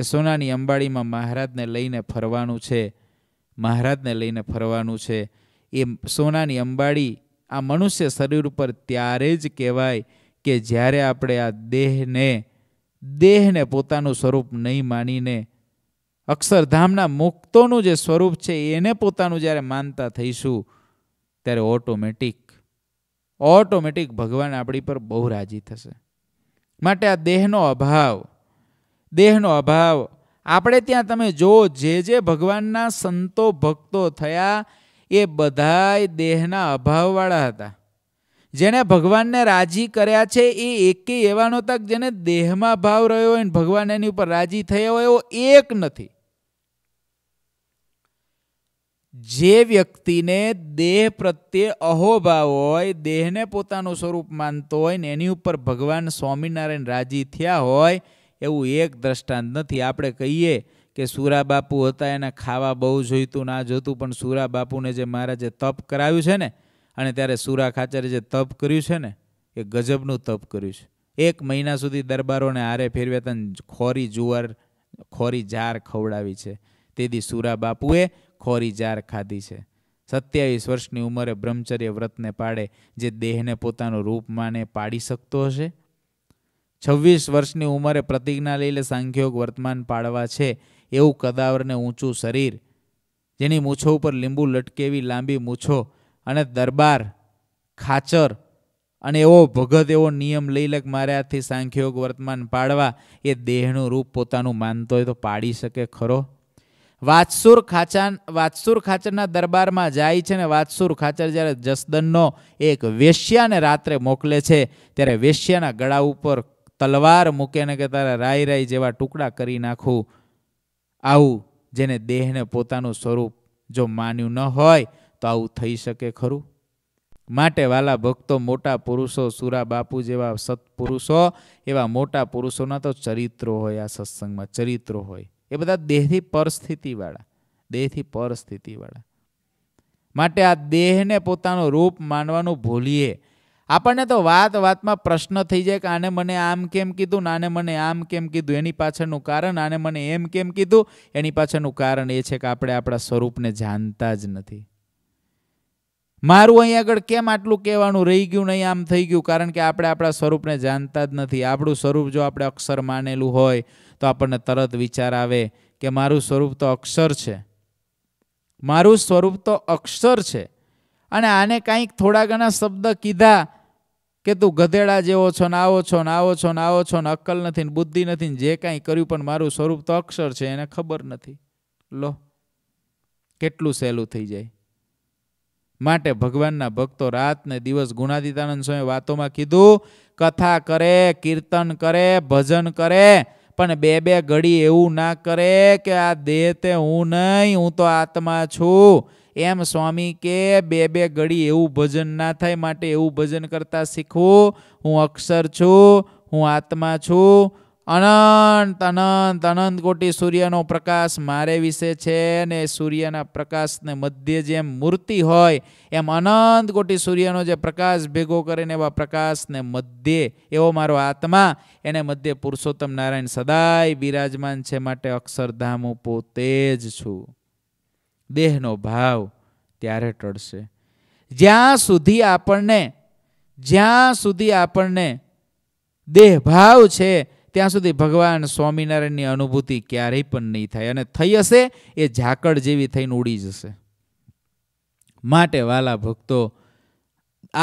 એ સોનાની અંબાડીમાં મહારાજને લઈને ફરવાનું છે મહારાજને લઈને ફરવાનું છે એ સોનાની અંબાડી આ મનુષ્ય શરીર ઉપર ત્યારે જ કહેવાય કે જ્યારે આપણે આ દેહને દેહને પોતાનું સ્વરૂપ નહીં માનીને અક્ષરધામના મુક્તોનું જે સ્વરૂપ છે એને પોતાનું જ્યારે માનતા થઈશું ત્યારે ઓટોમેટિક ઓટોમેટિક ભગવાન આપણી પર બહુ રાજી થશે માટે આ દેહનો અભાવ દેહનો અભાવ આપણે ત્યાં તમે જો જે જે ભગવાનના સંતો ભક્તો થયા એ બધાય દેહના અભાવવાળા હતા જેણે ભગવાનને રાજી કર્યા છે એ એકે એવા નહોતા જેને દેહમાં ભાવ રહ્યો હોય ને ભગવાન એની ઉપર રાજી થયો હોય એવો એક નથી જે વ્યક્તિને દેહ પ્રત્યે અહોભાવ હોય દેહને પોતાનું સ્વરૂપ માનતો હોય ને એની ઉપર ભગવાન સ્વામિનારાયણ રાજી થયા હોય એવું એક દ્રષ્ટાંત નથી આપણે કહીએ કે સુરા બાપુ હતા એને ખાવા બહુ જોઈતું ના જોતું પણ સુરા બાપુને જે મહારાજે તપ કરાવ્યું છે ને અને ત્યારે સુરા ખાચરે જે તપ કર્યું છે ને એ ગજબનું તપ કર્યું છે એક મહિના સુધી દરબારોને હારે ફેરવે તન ખોરી જુવાર ખોરી જાર ખવડાવી છે તેથી સુરા બાપુએ ખોરી જાર ખાધી છે સત્યાવીસ વર્ષની ઉંમરે બ્રહ્મચર્ય વ્રતને પાડે જે દેહને પોતાનું રૂપ માને પાડી શકતો હશે છવ્વીસ વર્ષની ઉંમરે પ્રતિજ્ઞા લઈને સાંખ્યોગ વર્તમાન પાડવા છે એવું કદાવરને ઊંચું શરીર જેની મૂછો ઉપર લીંબુ લટકેવી લાંબી મૂછો અને દરબાર ખાચર અને એવો ભગત એવો નિયમ લઈ લઈલક માર્યાથી સાંખ્યોગ વર્તમાન પાડવા એ દેહનું રૂપ પોતાનું માનતો હોય તો પાડી શકે ખરો વાતસુર ખાચા વાતસુર ખાચરના દરબારમાં જાય છે ને વાતસુર ખાચર જ્યારે જસદનનો એક વેશ્યાને રાત્રે મોકલે છે ત્યારે વેશ્યાના ગળા ઉપર તલવાર મૂકે ને કે તારા રાય રાય જેવા ટુકડા કરી નાખું આવું જેને દેહને પોતાનું સ્વરૂપ જો માન્યું ન હોય તો આવું થઈ શકે ખરું માટે વાલા ભક્તો મોટા પુરુષો સુરા બાપુ જેવા સત્પુરુષો એવા મોટા પુરુષોના તો ચરિત્રો હોય આ સત્સંગમાં ચરિત્રો હોય એ બધા દેહથી પરસ્થિતિવાળા દેહથી પરસ્થિતિવાળા માટે આ દેહને પોતાનું રૂપ માનવાનું ભૂલીએ આપણને તો વાત વાતમાં પ્રશ્ન થઈ જાય કે આને મને આમ કેમ કીધું ને આને મને આમ કેમ કીધું એની પાછળનું કારણ આને મને એમ કેમ કીધું એની પાછળનું કારણ એ છે કે આપણે આપણા સ્વરૂપને જાણતા જ નથી મારું અહીં આગળ કેમ આટલું કહેવાનું રહી ગયું નહીં આમ થઈ ગયું કારણ કે આપણે આપણા સ્વરૂપને જાણતા જ નથી આપણું સ્વરૂપ જો આપણે અક્ષર માનેલું હોય તો આપણને તરત વિચાર આવે કે મારું સ્વરૂપ તો અક્ષર છે મારું સ્વરૂપ તો અક્ષર છે અને આને કાંઈક થોડા ઘણા શબ્દ કીધા કે તું ગધેડા જેવો છો ને આવો છો ને આવો છો ને આવો છો ને અક્કલ નથી ને બુદ્ધિ નથી ને જે કાંઈ કર્યું પણ મારું સ્વરૂપ તો અક્ષર છે એને ખબર નથી લો કેટલું સહેલું થઈ જાય માટે ભગવાનના ભક્તો રાત ને દિવસ ગુણાદિતાનંદ સ્વામી વાતોમાં કીધું કથા કરે કીર્તન કરે ભજન કરે પણ બે બે ઘડી એવું ના કરે કે આ દેહ તે હું નહીં હું તો આત્મા છું એમ સ્વામી કે બે બે ઘડી એવું ભજન ના થાય માટે એવું ભજન કરતાં શીખવું હું અક્ષર છું હું આત્મા છું અનંત અનંત અનંત કોટી સૂર્યનો પ્રકાશ મારે વિશે છે ને સૂર્યના પ્રકાશને મધ્ય જેમ મૂર્તિ હોય એમ અનંત કોટી સૂર્યનો જે પ્રકાશ ભેગો કરીને એવા પ્રકાશને મધ્યે એવો મારો આત્મા એને મધ્ય પુરુષોત્તમ નારાયણ સદાય બિરાજમાન છે માટે અક્ષરધામ હું પોતે જ છું દેહનો ભાવ ત્યારે ટળશે જ્યાં સુધી આપણને જ્યાં સુધી આપણને દેહ ભાવ છે ત્યાં સુધી ભગવાન સ્વામિનારાયણની અનુભૂતિ ક્યારેય પણ નહીં થાય અને થઈ હશે એ ઝાકળ જેવી થઈને ઉડી જશે માટે વાલા ભક્તો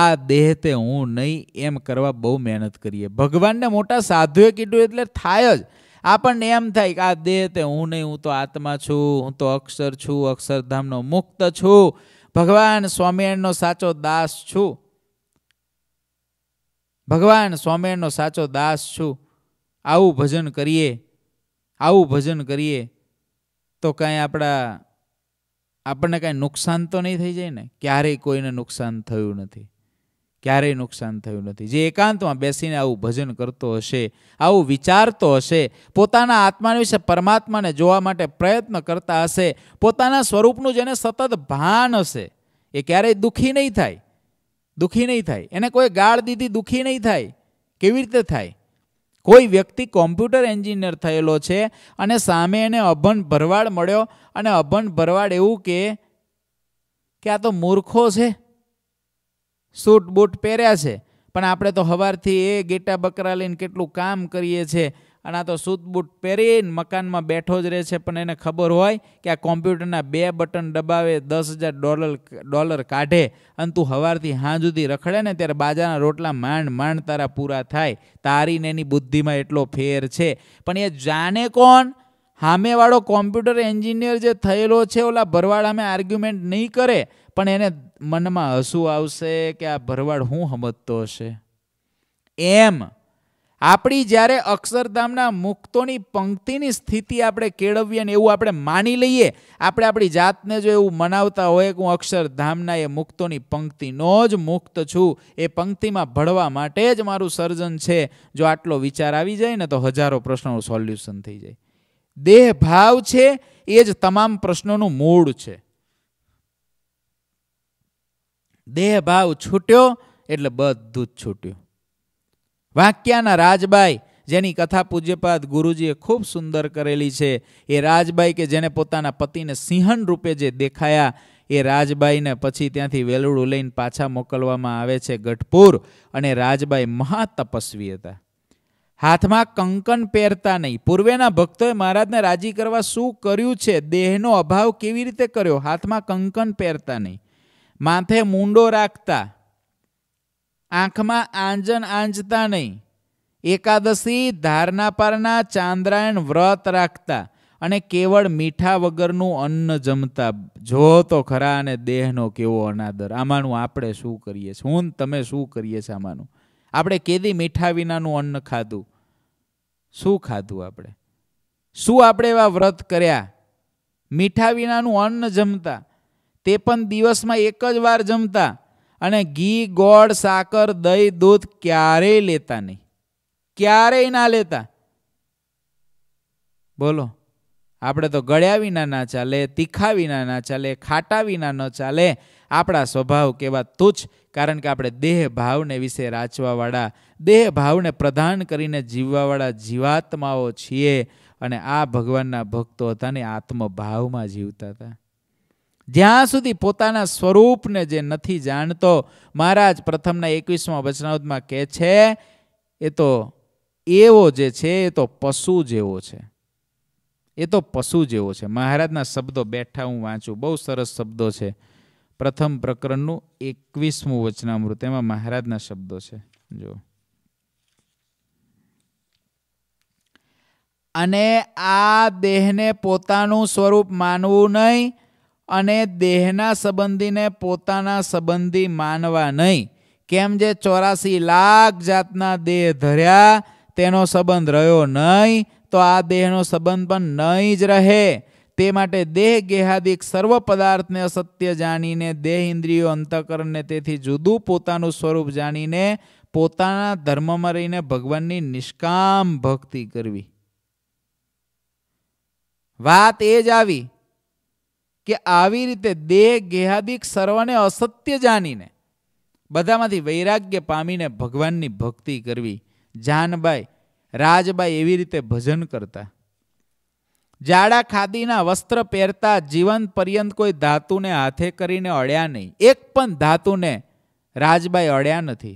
આ દેહ તે હું નહીં એમ કરવા બહુ મહેનત કરીએ ભગવાનને મોટા સાધુએ કીધું એટલે થાય જ આપણને એમ થાય કે આ દેહ તે હું નહીં હું તો આત્મા છું હું તો અક્ષર છું અક્ષરધામનો મુક્ત છું ભગવાન સ્વામિનારાયણનો સાચો દાસ છું ભગવાન સ્વામિનારાયણનો સાચો દાસ છું આવું ભજન કરીએ આવું ભજન કરીએ તો કાંઈ આપણા આપણને કાંઈ નુકસાન તો નહીં થઈ જાય ને ક્યારેય કોઈને નુકસાન થયું નથી ક્યારેય નુકસાન થયું નથી જે એકાંતમાં બેસીને આવું ભજન કરતો હશે આવું વિચારતો હશે પોતાના આત્માને વિશે પરમાત્માને જોવા માટે પ્રયત્ન કરતા હશે પોતાના સ્વરૂપનું જેને સતત ભાન હશે એ ક્યારેય દુઃખી નહીં થાય દુઃખી નહીં થાય એને કોઈ ગાળ દીધી દુઃખી નહીં થાય કેવી રીતે થાય કોઈ વ્યક્તિ કોમ્પ્યુટર એન્જિનિયર થયેલો છે અને સામે એને અભન ભરવાડ મળ્યો અને અભન ભરવાડ એવું કે આ તો મૂર્ખો છે સૂટ બૂટ પહેર્યા છે પણ આપણે તો સવારથી એ ગેટા બકરા લઈને કેટલું કામ કરીએ છીએ અને આ તો સૂટ બૂટ પહેરીને મકાનમાં બેઠો જ રહે છે પણ એને ખબર હોય કે આ કોમ્પ્યુટરના બે બટન દબાવે દસ હજાર ડોલર ડોલર કાઢે અને તું સવારથી હાં સુધી રખડે ને ત્યારે બાજારના રોટલા માંડ માંડ તારા પૂરા થાય તારીને એની બુદ્ધિમાં એટલો ફેર છે પણ એ જાણે કોણ સામેવાળો કોમ્પ્યુટર એન્જિનિયર જે થયેલો છે ઓલા ભરવાડામાં આર્ગ્યુમેન્ટ નહીં કરે પણ એને મનમાં હસવું આવશે કે આ ભરવાડ હું સમજતો હશે એમ આપણી જ્યારે અક્ષરધામના મુક્તોની પંક્તિની સ્થિતિ આપણે કેળવીએ ને એવું આપણે માની લઈએ આપણે આપણી જાતને જો એવું મનાવતા હોય કે હું અક્ષરધામના એ મુક્તોની પંક્તિનો જ મુક્ત છું એ પંક્તિમાં ભળવા માટે જ મારું સર્જન છે જો આટલો વિચાર આવી જાય ને તો હજારો પ્રશ્નોનું સોલ્યુશન થઈ જાય દેહ ભાવ છે એ જ તમામ પ્રશ્નોનું મૂળ છે દેહ ભાવ છૂટ્યો એટલે બધું જ છૂટ્યું વાક્યાના રાજબાઈ જેની કથા પૂજ્યપાદ ગુરુજીએ ખૂબ સુંદર કરેલી છે એ રાજબાઈ કે જેને પોતાના પતિને સિંહણ રૂપે જે દેખાયા એ રાજબાઈને પછી ત્યાંથી વેલુડું લઈને પાછા મોકલવામાં આવે છે ગઢપુર અને રાજબાઈ મહા તપસ્વી હતા હાથમાં કંકન પહેરતા નહીં પૂર્વેના ભક્તોએ મહારાજને રાજી કરવા શું કર્યું છે દેહનો અભાવ કેવી રીતે કર્યો હાથમાં કંકન પહેરતા નહીં માથે મૂંડો રાખતા આંખમાં આંજન આંજતા નહીં એકાદશી ધારના પરના ચાંદ્રાયણ વ્રત રાખતા અને કેવળ મીઠા વગરનું અન્ન જમતા જો તો ખરા અને દેહનો કેવો અનાદર આમાંનું આપણે શું કરીએ છીએ હું તમે શું કરીએ છીએ આમાંનું આપણે કેદી મીઠા વિનાનું અન્ન ખાધું શું ખાધું આપણે શું આપણે એવા વ્રત કર્યા મીઠા વિનાનું અન્ન જમતા તે પણ દિવસમાં એક જ વાર જમતા અને ઘી ગોળ સાકર દહીં દૂધ ક્યારેય લેતા નહીં ક્યારેય ના લેતા બોલો આપણે તો ગળ્યા વિના ના ચાલે તીખા વિના ના ચાલે ખાટા વિના ન ચાલે આપણા સ્વભાવ કેવા તુચ્છ કારણ કે આપણે દેહ ભાવને વિશે રાચવાવાળા દેહ ભાવને પ્રધાન કરીને જીવવાવાળા જીવાત્માઓ છીએ અને આ ભગવાનના ભક્તો હતા ને આત્મભાવમાં જીવતા હતા જ્યાં સુધી પોતાના સ્વરૂપને જે નથી જાણતો મહારાજ પ્રથમના એકવીસમાં વચનાવતમાં કહે છે એ તો એવો જે છે એ તો પશુ જેવો છે એ તો પશુ જેવો છે મહારાજના શબ્દો બેઠા હું વાંચું બહુ સરસ શબ્દો છે પ્રથમ પ્રકરણનું એકવીસમું વચનામૃત એમાં મહારાજના શબ્દો છે જો અને આ દેહને પોતાનું સ્વરૂપ માનવું નહીં અને દેહના સંબંધીને પોતાના સંબંધી માનવા નહીં કેમ જે ચોરાસી લાખ જાતના દેહ ધર્યા તેનો સંબંધ રહ્યો નહીં તો આ દેહનો સંબંધ પણ નહીં જ રહે તે માટે દેહ ગેહાદિક સર્વ પદાર્થને અસત્ય જાણીને દેહ ઇન્દ્રિયો અંતકરણને તેથી જુદું પોતાનું સ્વરૂપ જાણીને પોતાના ધર્મમાં રહીને ભગવાનની નિષ્કામ ભક્તિ કરવી વાત એ જ આવી કે આવી રીતે દેહ ગેહાદિક સર્વને અસત્ય જાણીને બધામાંથી વૈરાગ્ય પામીને ભગવાનની ભક્તિ કરવી જાનબાઈ રાજબાઈ એવી રીતે ભજન કરતા જાડા ખાદીના વસ્ત્ર પહેરતા જીવન પર્યંત કોઈ ધાતુને હાથે કરીને અડ્યા નહીં એક પણ ધાતુને રાજબાઈ અડ્યા નથી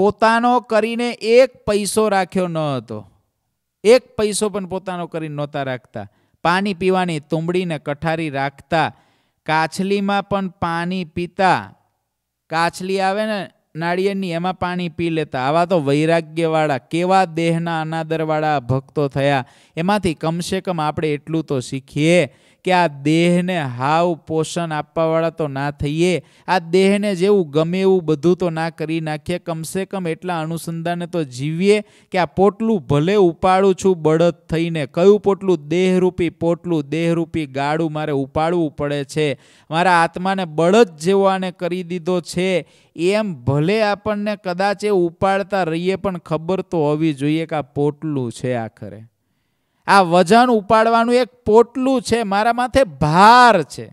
પોતાનો કરીને એક પૈસો રાખ્યો ન હતો એક પૈસો પણ પોતાનો કરી નહોતા રાખતા પાણી પીવાની તુંબડીને કઠારી રાખતા કાછલીમાં પણ પાણી પીતા કાછલી આવે ને નાળિયેરની એમાં પાણી પી લેતા આવા તો વૈરાગ્યવાળા કેવા દેહના અનાદરવાળા ભક્તો થયા એમાંથી કમસે કમ આપણે એટલું તો શીખીએ કે આ દેહને હાવ પોષણ આપવાવાળા તો ના થઈએ આ દેહને જેવું ગમે એવું બધું તો ના કરી નાખીએ કમસે કમ એટલા અનુસંધાને તો જીવીએ કે આ પોટલું ભલે ઉપાડું છું બળદ થઈને કયું પોટલું દેહરૂપી પોટલું દેહરૂપી ગાડું મારે ઉપાડવું પડે છે મારા આત્માને બળદ જેવો આને કરી દીધો છે એમ ભલે આપણને કદાચ એ ઉપાડતા રહીએ પણ ખબર તો હોવી જોઈએ કે આ પોટલું છે આખરે આ વજન ઉપાડવાનું એક પોટલું છે મારા માથે ભાર છે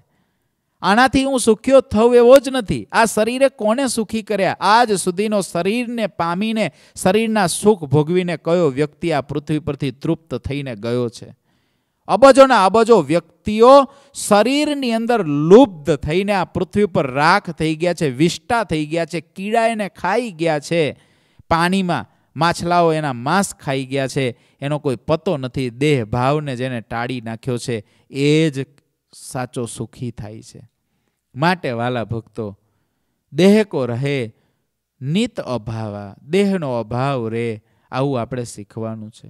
આનાથી હું સુખ્યો થઉં એવો જ નથી આ શરીરે કોને સુખી કર્યા આજ સુધીનો શરીરને પામીને શરીરના સુખ ભોગવીને કયો વ્યક્તિ આ પૃથ્વી પરથી તૃપ્ત થઈને ગયો છે અબજોના અબજો વ્યક્તિઓ શરીરની અંદર લુપ્ત થઈને આ પૃથ્વી પર રાખ થઈ ગયા છે વિષ્ટા થઈ ગયા છે કીડાઈને ખાઈ ગયા છે પાણીમાં માછલાઓ એના માંસ ખાઈ ગયા છે એનો કોઈ પતો નથી દેહ ભાવને જેને ટાળી નાખ્યો છે એ જ સાચો સુખી થાય છે માટે વાલા ભક્તો દેહ કો રહે નિત અભાવા દેહનો અભાવ રે આવું આપણે શીખવાનું છે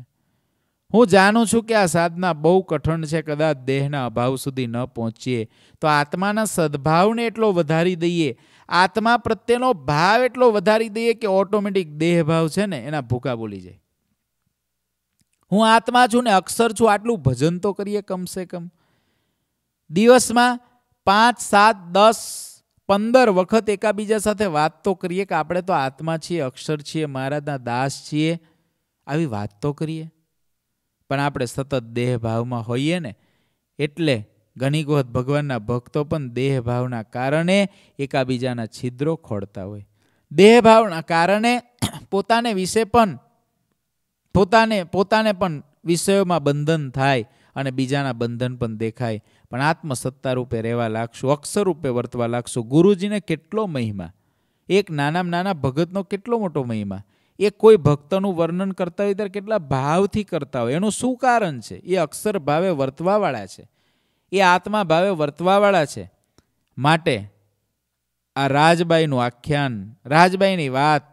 હું જાણું છું કે આ સાધના બહુ કઠણ છે કદાચ દેહના અભાવ સુધી ન પહોંચીએ તો આત્માના સદભાવને એટલો વધારી દઈએ આત્મા પ્રત્યેનો ભાવ એટલો વધારી દઈએ કે ઓટોમેટિક દેહભાવ છે ને એના ભૂકા બોલી જાય હું આત્મા છું ને અક્ષર છું આટલું ભજન તો કરીએ કમસે કમ દિવસમાં પાંચ સાત દસ પંદર વખત એકાબીજા સાથે વાત તો કરીએ કે આપણે તો આત્મા છીએ અક્ષર છીએ મહારાજના દાસ છીએ આવી વાત તો કરીએ પણ આપણે સતત દેહભાવમાં હોઈએ ને એટલે ઘણીક વખત ભગવાનના ભક્તો પણ દેહભાવના કારણે એકાબીજાના છિદ્રો ખોડતા હોય દેહભાવના કારણે પોતાને વિશે પણ પોતાને પોતાને પણ વિષયોમાં બંધન થાય અને બીજાના બંધન પણ દેખાય પણ આત્મસત્તા રૂપે રહેવા લાગશું અક્ષર રૂપે વર્તવા લાગશું ગુરુજીને કેટલો મહિમા એક નાનામાં નાના ભગતનો કેટલો મોટો મહિમા એ કોઈ ભક્તનું વર્ણન કરતા હોય ત્યારે કેટલા ભાવથી કરતા હોય એનું શું કારણ છે એ અક્ષર ભાવે વર્તવાવાળા છે એ આત્મા ભાવે વર્તવાવાળા છે માટે આ રાજબાઈનું આખ્યાન રાજબાઈની વાત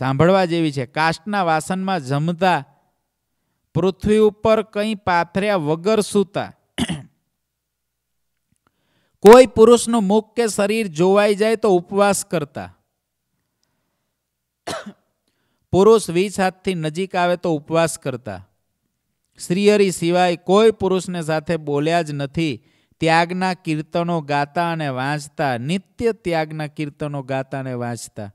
સાંભળવા જેવી છે કાષ્ટના વાસનમાં જમતા પૃથ્વી ઉપર કંઈ પાથર્યા વગર સૂતા (clears throat) કોઈ પુરુષનું મુખ કે શરીર જોવાઈ જાય તો ઉપવાસ કરતા (clears throat) પુરુષ વીસ હાથથી નજીક આવે તો ઉપવાસ કરતા શ્રીહરિ સિવાય કોઈ પુરુષને સાથે બોલ્યા જ નથી ત્યાગના કીર્તનો ગાતા અને વાંચતા નિત્ય ત્યાગના કીર્તનો ગાતા અને વાંચતા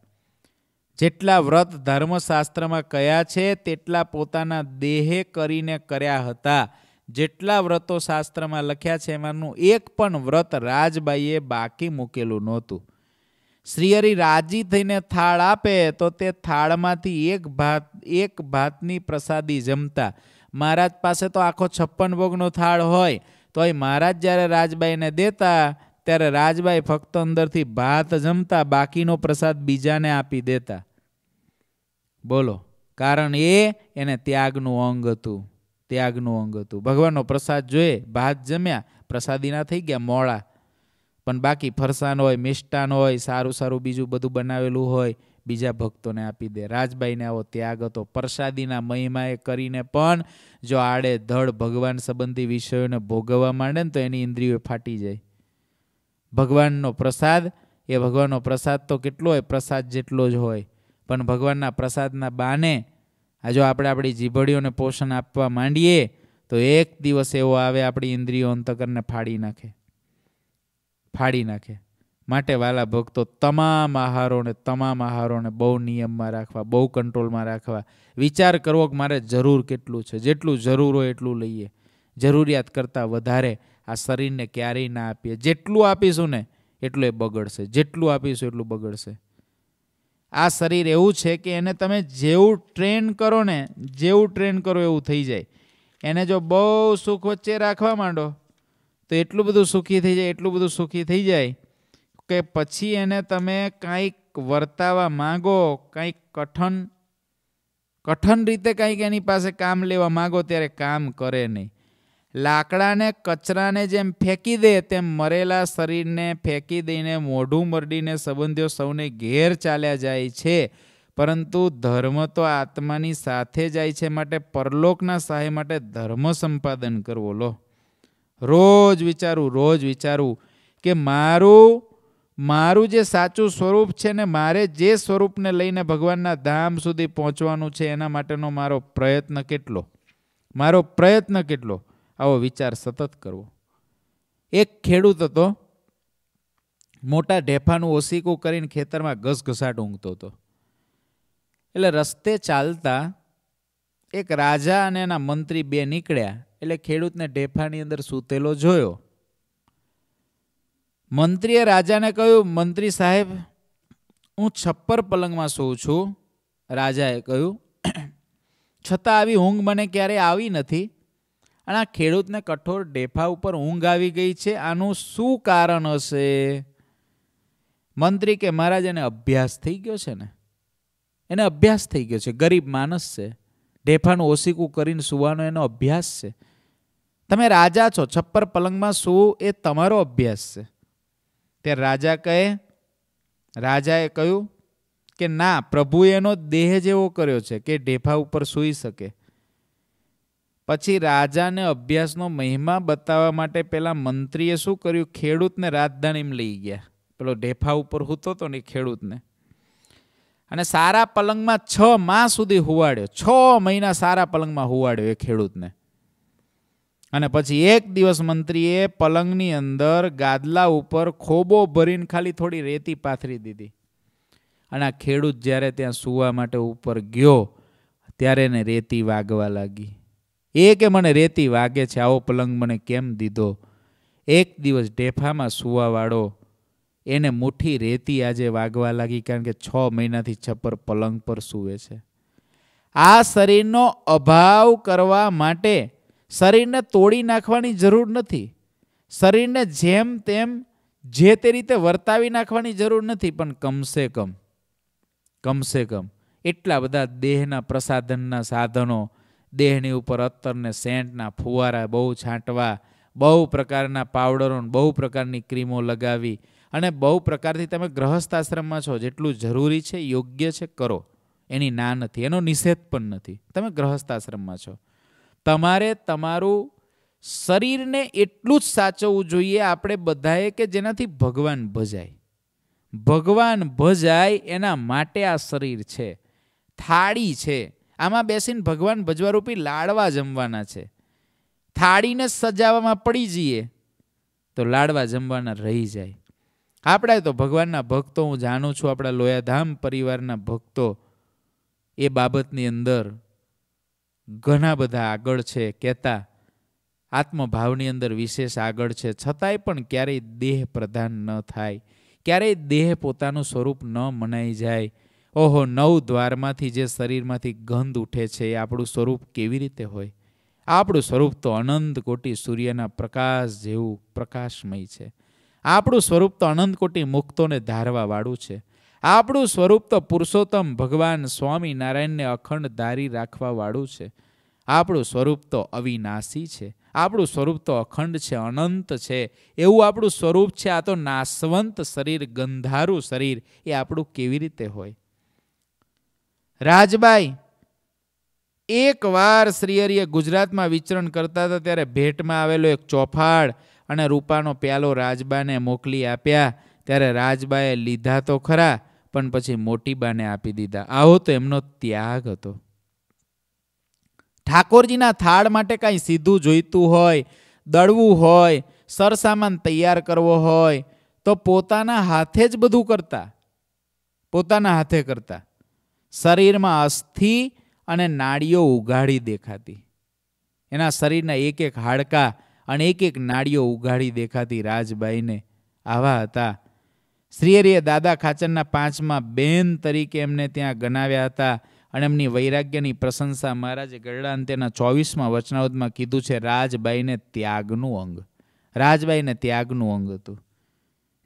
જેટલા વ્રત ધર્મશાસ્ત્રમાં કયા છે તેટલા પોતાના દેહે કરીને કર્યા હતા જેટલા વ્રતો શાસ્ત્રમાં લખ્યા છે એમાંનું એક પણ વ્રત રાજબાઈએ બાકી મૂકેલું નહોતું શ્રીહરિ રાજી થઈને થાળ આપે તો તે થાળમાંથી એક ભાત એક ભાતની પ્રસાદી જમતા મહારાજ પાસે તો આખો છપ્પન ભોગનો થાળ હોય તોય મહારાજ જ્યારે રાજબાઈને દેતા ત્યારે રાજબાઈ ફક્ત અંદરથી ભાત જમતા બાકીનો પ્રસાદ બીજાને આપી દેતા બોલો કારણ એ એને ત્યાગનું અંગ હતું ત્યાગનું અંગ હતું ભગવાનનો પ્રસાદ જોઈએ ભાત જમ્યા પ્રસાદીના થઈ ગયા મોળા પણ બાકી ફરસાન હોય મિષ્ટાન હોય સારું સારું બીજું બધું બનાવેલું હોય બીજા ભક્તોને આપી દે રાજભાઈને આવો ત્યાગ હતો પ્રસાદીના મહિમાએ કરીને પણ જો આડે ધડ ભગવાન સંબંધી વિષયોને ભોગવવા માંડે ને તો એની ઇન્દ્રિયો ફાટી જાય ભગવાનનો પ્રસાદ એ ભગવાનનો પ્રસાદ તો કેટલો હોય પ્રસાદ જેટલો જ હોય પણ ભગવાનના પ્રસાદના બાને આ જો આપણે આપણી જીભડીઓને પોષણ આપવા માંડીએ તો એક દિવસ એવો આવે આપણી ઇન્દ્રિયો અંતકરને ફાડી નાખે ફાડી નાખે માટે વાલા ભક્તો તમામ આહારોને તમામ આહારોને બહુ નિયમમાં રાખવા બહુ કંટ્રોલમાં રાખવા વિચાર કરવો કે મારે જરૂર કેટલું છે જેટલું જરૂર હોય એટલું લઈએ જરૂરિયાત કરતાં વધારે આ શરીરને ક્યારેય ના આપીએ જેટલું આપીશું ને એટલું એ બગડશે જેટલું આપીશું એટલું બગડશે આ શરીર એવું છે કે એને તમે જેવું ટ્રેન કરો ને જેવું ટ્રેન કરો એવું થઈ જાય એને જો બહુ સુખ વચ્ચે રાખવા માંડો તો એટલું બધું સુખી થઈ જાય એટલું બધું સુખી થઈ જાય કે પછી એને તમે કાંઈક વર્તાવા માગો કાંઈક કઠન કઠન રીતે કંઈક એની પાસે કામ લેવા માગો ત્યારે કામ કરે નહીં લાકડાને કચરાને જેમ ફેંકી દે તેમ મરેલા શરીરને ફેંકી દઈને મોઢું મરડીને સંબંધીઓ સૌને ઘેર ચાલ્યા જાય છે પરંતુ ધર્મ તો આત્માની સાથે જાય છે માટે પરલોકના સહાય માટે ધર્મ સંપાદન કરવો લો રોજ વિચારું રોજ વિચારું કે મારું મારું જે સાચું સ્વરૂપ છે ને મારે જે સ્વરૂપને લઈને ભગવાનના ધામ સુધી પહોંચવાનું છે એના માટેનો મારો પ્રયત્ન કેટલો મારો પ્રયત્ન કેટલો આવો વિચાર સતત કરવો એક ખેડૂત હતો મોટા ઢેફાનું ઓસીકું કરીને ખેતરમાં ઘસઘસાટ ઊંઘતો હતો એટલે રસ્તે ચાલતા એક રાજા અને એના મંત્રી બે નીકળ્યા એટલે ખેડૂતને ઢેફાની અંદર સૂતેલો જોયો મંત્રીએ રાજાને કહ્યું મંત્રી સાહેબ હું છપ્પર પલંગમાં સૂવું છું રાજાએ કહ્યું છતાં આવી ઊંઘ મને ક્યારેય આવી નથી અને આ ખેડૂતને કઠોર ડેફા ઉપર ઊંઘ આવી ગઈ છે આનું શું કારણ હશે મંત્રી કે મહારાજ એને અભ્યાસ થઈ ગયો છે ને એને અભ્યાસ થઈ ગયો છે ગરીબ માણસ છે ઢેફાનું ઓસીકું કરીને સુવાનો એનો અભ્યાસ છે તમે રાજા છો છપ્પર પલંગમાં સુવું એ તમારો અભ્યાસ છે તે રાજા કહે રાજાએ કહ્યું કે ના પ્રભુ એનો દેહ જેવો કર્યો છે કે ઢેફા ઉપર સૂઈ શકે પછી રાજાને અભ્યાસનો મહિમા બતાવવા માટે પેલા મંત્રીએ શું કર્યું ખેડૂતને રાજધાનીમાં લઈ ગયા પેલો ઢેફા ઉપર હૂતો હતો ને ખેડૂતને અને સારા પલંગમાં છ માસ સુધી હુવાડ્યો છ મહિના સારા પલંગમાં હુવાડ્યો એ ખેડૂતને અને પછી એક દિવસ મંત્રીએ પલંગની અંદર ગાદલા ઉપર ખોબો ભરીને ખાલી થોડી રેતી પાથરી દીધી અને આ ખેડૂત જ્યારે ત્યાં સૂવા માટે ઉપર ગયો ત્યારે એને રેતી વાગવા લાગી એ કે મને રેતી વાગે છે આવો પલંગ મને કેમ દીધો એક દિવસ ઢેફામાં સૂવાવાળો એને મુઠ્ઠી રેતી આજે વાગવા લાગી કારણ કે છ મહિનાથી છપ્પર પલંગ પર સૂવે છે આ શરીરનો અભાવ કરવા માટે શરીરને તોડી નાખવાની જરૂર નથી શરીરને જેમ તેમ જે તે રીતે વર્તાવી નાખવાની જરૂર નથી પણ કમસે કમ કમસે કમ એટલા બધા દેહના પ્રસાધનના સાધનો દેહની ઉપર અત્તરને સેન્ટના ફુવારા બહુ છાંટવા બહુ પ્રકારના પાવડરો બહુ પ્રકારની ક્રીમો લગાવી અને બહુ પ્રકારથી તમે ગ્રહસ્થ આશ્રમમાં છો જેટલું જરૂરી છે યોગ્ય છે કરો એની ના નથી એનો નિષેધ પણ નથી તમે ગ્રહસ્થ આશ્રમમાં છો તમારે તમારું શરીરને એટલું જ સાચવવું જોઈએ આપણે બધાએ કે જેનાથી ભગવાન ભજાય ભગવાન ભજાય એના માટે આ શરીર છે થાળી છે આમાં બેસીને ભગવાન ભજવારૂપી લાડવા જમવાના છે થાળીને સજાવવામાં પડી જઈએ તો લાડવા જમવાના રહી જાય આપણે તો ભગવાનના ભક્તો હું જાણું છું આપણા લોયાધામ પરિવારના ભક્તો એ બાબતની અંદર ઘણા બધા આગળ છે કહેતા આત્મભાવની અંદર વિશેષ આગળ છે છતાંય પણ ક્યારેય દેહ પ્રધાન ન થાય ક્યારેય દેહ પોતાનું સ્વરૂપ ન મનાઈ જાય ઓહો નવ દ્વારમાંથી જે શરીરમાંથી ગંધ ઉઠે છે એ આપણું સ્વરૂપ કેવી રીતે હોય આપણું સ્વરૂપ તો અનંત કોટી સૂર્યના પ્રકાશ જેવું પ્રકાશમય છે આપણું સ્વરૂપ તો અનંત કોટી મુક્તોને ધારવાવાળું છે આપણું સ્વરૂપ તો પુરુષોત્તમ ભગવાન સ્વામિનારાયણને અખંડ ધારી રાખવાવાળું છે આપણું સ્વરૂપ તો અવિનાશી છે આપણું સ્વરૂપ તો અખંડ છે અનંત છે એવું આપણું સ્વરૂપ છે આ તો નાશવંત શરીર ગંધારું શરીર એ આપણું કેવી રીતે હોય રાજબાઈ એકવાર શ્રીહરિએ ગુજરાતમાં વિચરણ કરતા હતા ત્યારે ભેટમાં આવેલો એક ચોફાળ અને રૂપાનો પ્યાલો રાજબાને મોકલી આપ્યા ત્યારે રાજબાએ લીધા તો ખરા પણ પછી મોટી બાને આપી દીધા આવો તો એમનો ત્યાગ હતો ઠાકોરજીના થાળ માટે કાંઈ સીધું જોઈતું હોય દળવું હોય સરસામાન તૈયાર કરવો હોય તો પોતાના હાથે જ બધું કરતા પોતાના હાથે કરતા શરીરમાં અસ્થિ અને નાળીઓ ઉગાડી દેખાતી એના શરીરના એક એક હાડકા અને એક એક નાડીઓ ઉઘાડી દેખાતી રાજબાઈને આવા હતા શ્રીએરીએ દાદા ખાચરના પાંચમાં બેન તરીકે એમને ત્યાં ગણાવ્યા હતા અને એમની વૈરાગ્યની પ્રશંસા મહારાજે ગરડા અંતેના ચોવીસમાં વચનાવતમાં કીધું છે રાજબાઈને ત્યાગનું અંગ રાજબાઈને ત્યાગનું અંગ હતું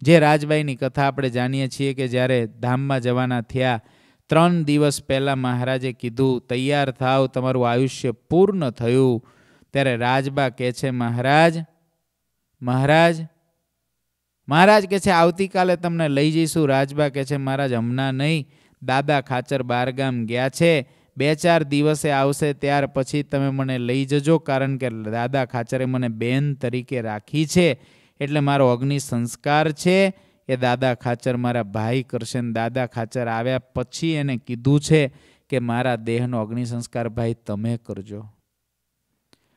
જે રાજબાઈની કથા આપણે જાણીએ છીએ કે જ્યારે ધામમાં જવાના થયા ત્રણ દિવસ પહેલાં મહારાજે કીધું તૈયાર થાવ તમારું આયુષ્ય પૂર્ણ થયું ત્યારે રાજબા કહે છે મહારાજ મહારાજ મહારાજ કહે છે આવતીકાલે તમને લઈ જઈશું રાજબા કહે છે મહારાજ હમણાં નહીં દાદા ખાચર બારગામ ગયા છે બે ચાર દિવસે આવશે ત્યાર પછી તમે મને લઈ જજો કારણ કે દાદા ખાચરે મને બેન તરીકે રાખી છે એટલે મારો અગ્નિ સંસ્કાર છે એ દાદા ખાચર મારા ભાઈ કરશે ને દાદા ખાચર આવ્યા પછી એને કીધું છે કે મારા દેહનો અગ્નિ સંસ્કાર ભાઈ તમે કરજો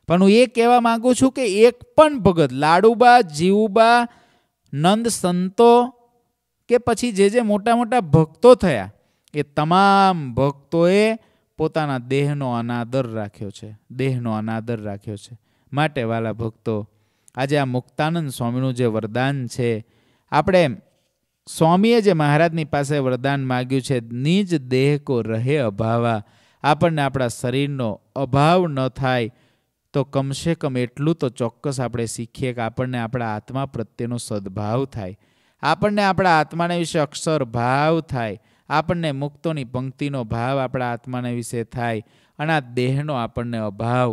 પણ હું એ કહેવા માગું છું કે એક પણ ભગત લાડુબા જીવુબા નંદ સંતો કે પછી જે જે મોટા મોટા ભક્તો થયા એ તમામ ભક્તોએ પોતાના દેહનો અનાદર રાખ્યો છે દેહનો અનાદર રાખ્યો છે માટે વાલા ભક્તો આજે આ મુક્તાનંદ સ્વામીનું જે વરદાન છે આપણે સ્વામીએ જે મહારાજની પાસે વરદાન માગ્યું છે નિજ દેહ કો રહે અભાવા આપણને આપણા શરીરનો અભાવ ન થાય તો કમસે કમ એટલું તો ચોક્કસ આપણે શીખીએ કે આપણને આપણા આત્મા પ્રત્યેનો સદભાવ થાય આપણને આપણા આત્માને વિશે અક્ષર ભાવ થાય આપણને મુક્તોની પંક્તિનો ભાવ આપણા આત્માને વિશે થાય અને આ દેહનો આપણને અભાવ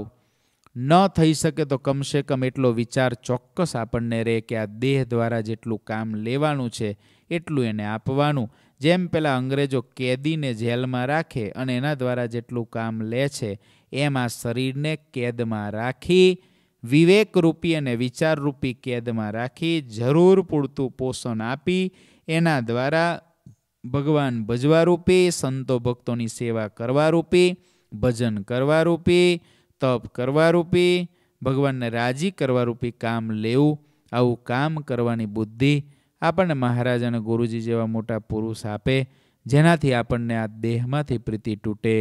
ન થઈ શકે તો કમસે કમ એટલો વિચાર ચોક્કસ આપણને રહે કે આ દેહ દ્વારા જેટલું કામ લેવાનું છે એટલું એને આપવાનું જેમ પેલા અંગ્રેજો કેદીને જેલમાં રાખે અને એના દ્વારા જેટલું કામ લે છે એમાં શરીરને કેદમાં રાખી વિવેકરૂપી અને વિચારરૂપી કેદમાં રાખી જરૂર પૂરતું પોષણ આપી એના દ્વારા ભગવાન ભજવારૂપી સંતો ભક્તોની સેવા કરવારૂપી ભજન કરવારૂપી તપ કરવારૂપી ભગવાનને રાજી કરવારૂપી કામ લેવું આવું કામ કરવાની બુદ્ધિ આપણને મહારાજ અને ગુરુજી જેવા મોટા પુરુષ આપે જેનાથી આપણને આ દેહમાંથી પ્રીતિ તૂટે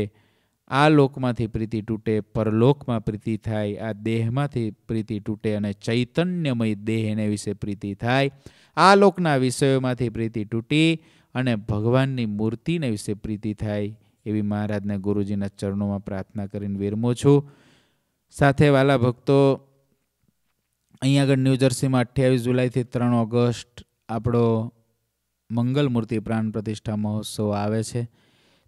આ લોકમાંથી પ્રીતિ તૂટે પરલોકમાં પ્રીતિ થાય આ દેહમાંથી પ્રીતિ તૂટે અને ચૈતન્યમય દેહને વિશે પ્રીતિ થાય આ લોકના વિષયોમાંથી પ્રીતિ તૂટી અને ભગવાનની મૂર્તિને વિશે પ્રીતિ થાય એવી મહારાજને ગુરુજીના ચરણોમાં પ્રાર્થના કરીને વિરમું છું સાથે વાલા ભક્તો અહીંયા આગળ ન્યૂજર્સીમાં જર્સીમાં અઠ્યાવીસ જુલાઈથી ત્રણ ઓગસ્ટ આપણો મંગલ મૂર્તિ પ્રાણ પ્રતિષ્ઠા મહોત્સવ આવે છે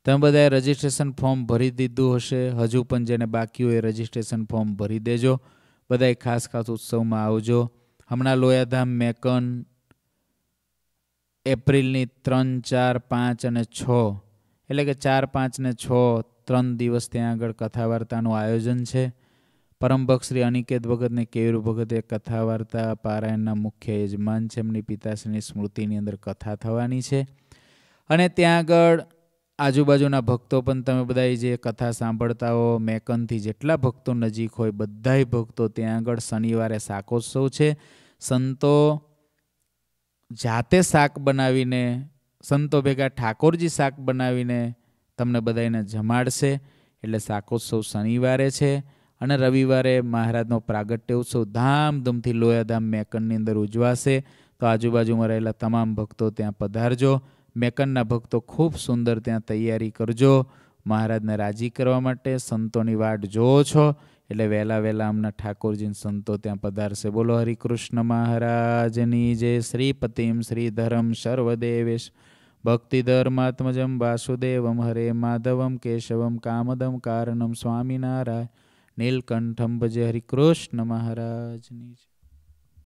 તમે બધાએ રજિસ્ટ્રેશન ફોર્મ ભરી દીધું હશે હજુ પણ જેને બાકી હોય રજિસ્ટ્રેશન ફોર્મ ભરી દેજો બધાએ ખાસ ખાસ ઉત્સવમાં આવજો હમણાં લોયાધામ મેકન એપ્રિલની ત્રણ ચાર પાંચ અને છ એટલે કે ચાર પાંચ ને છ ત્રણ દિવસ ત્યાં આગળ કથા વાર્તાનું આયોજન છે પરમભક્ત શ્રી અનિકેત ભગતને કેયુર ભગત એ કથા વાર્તા પારાયણના મુખ્ય યજમાન છે એમની પિતાશ્રીની સ્મૃતિની અંદર કથા થવાની છે અને ત્યાં આગળ આજુબાજુના ભક્તો પણ તમે બધા જે કથા સાંભળતા હો મેકનથી જેટલા ભક્તો નજીક હોય બધાય ભક્તો ત્યાં આગળ શનિવારે શાકોત્સવ છે સંતો જાતે શાક બનાવીને સંતો ભેગા ઠાકોરજી શાક બનાવીને તમને બધાને જમાડશે એટલે શાકોત્સવ શનિવારે છે અને રવિવારે મહારાજનો પ્રાગટ્ય ઉત્સવ ધામધૂમથી લોયાધામ મેકનની અંદર ઉજવાશે તો આજુબાજુમાં રહેલા તમામ ભક્તો ત્યાં પધારજો મેકનના ભક્તો ખૂબ સુંદર ત્યાં તૈયારી કરજો મહારાજને રાજી કરવા માટે સંતોની વાટ જોવો છો એટલે વહેલા વહેલા અમને ઠાકોરજીને સંતો ત્યાં પધારશે બોલો હરિકૃષ્ણ મહારાજની જય શ્રીપતિમ પતિમ શ્રી ધરમ સર્વદેવેશ ભક્તિધર્માત્મજમ વાસુદેવમ હરે માધવમ કેશવમ કામદમ કારણમ સ્વામિનારાયણ નીલકંઠમ ભજે હરિકૃષ્ણ મહારાજની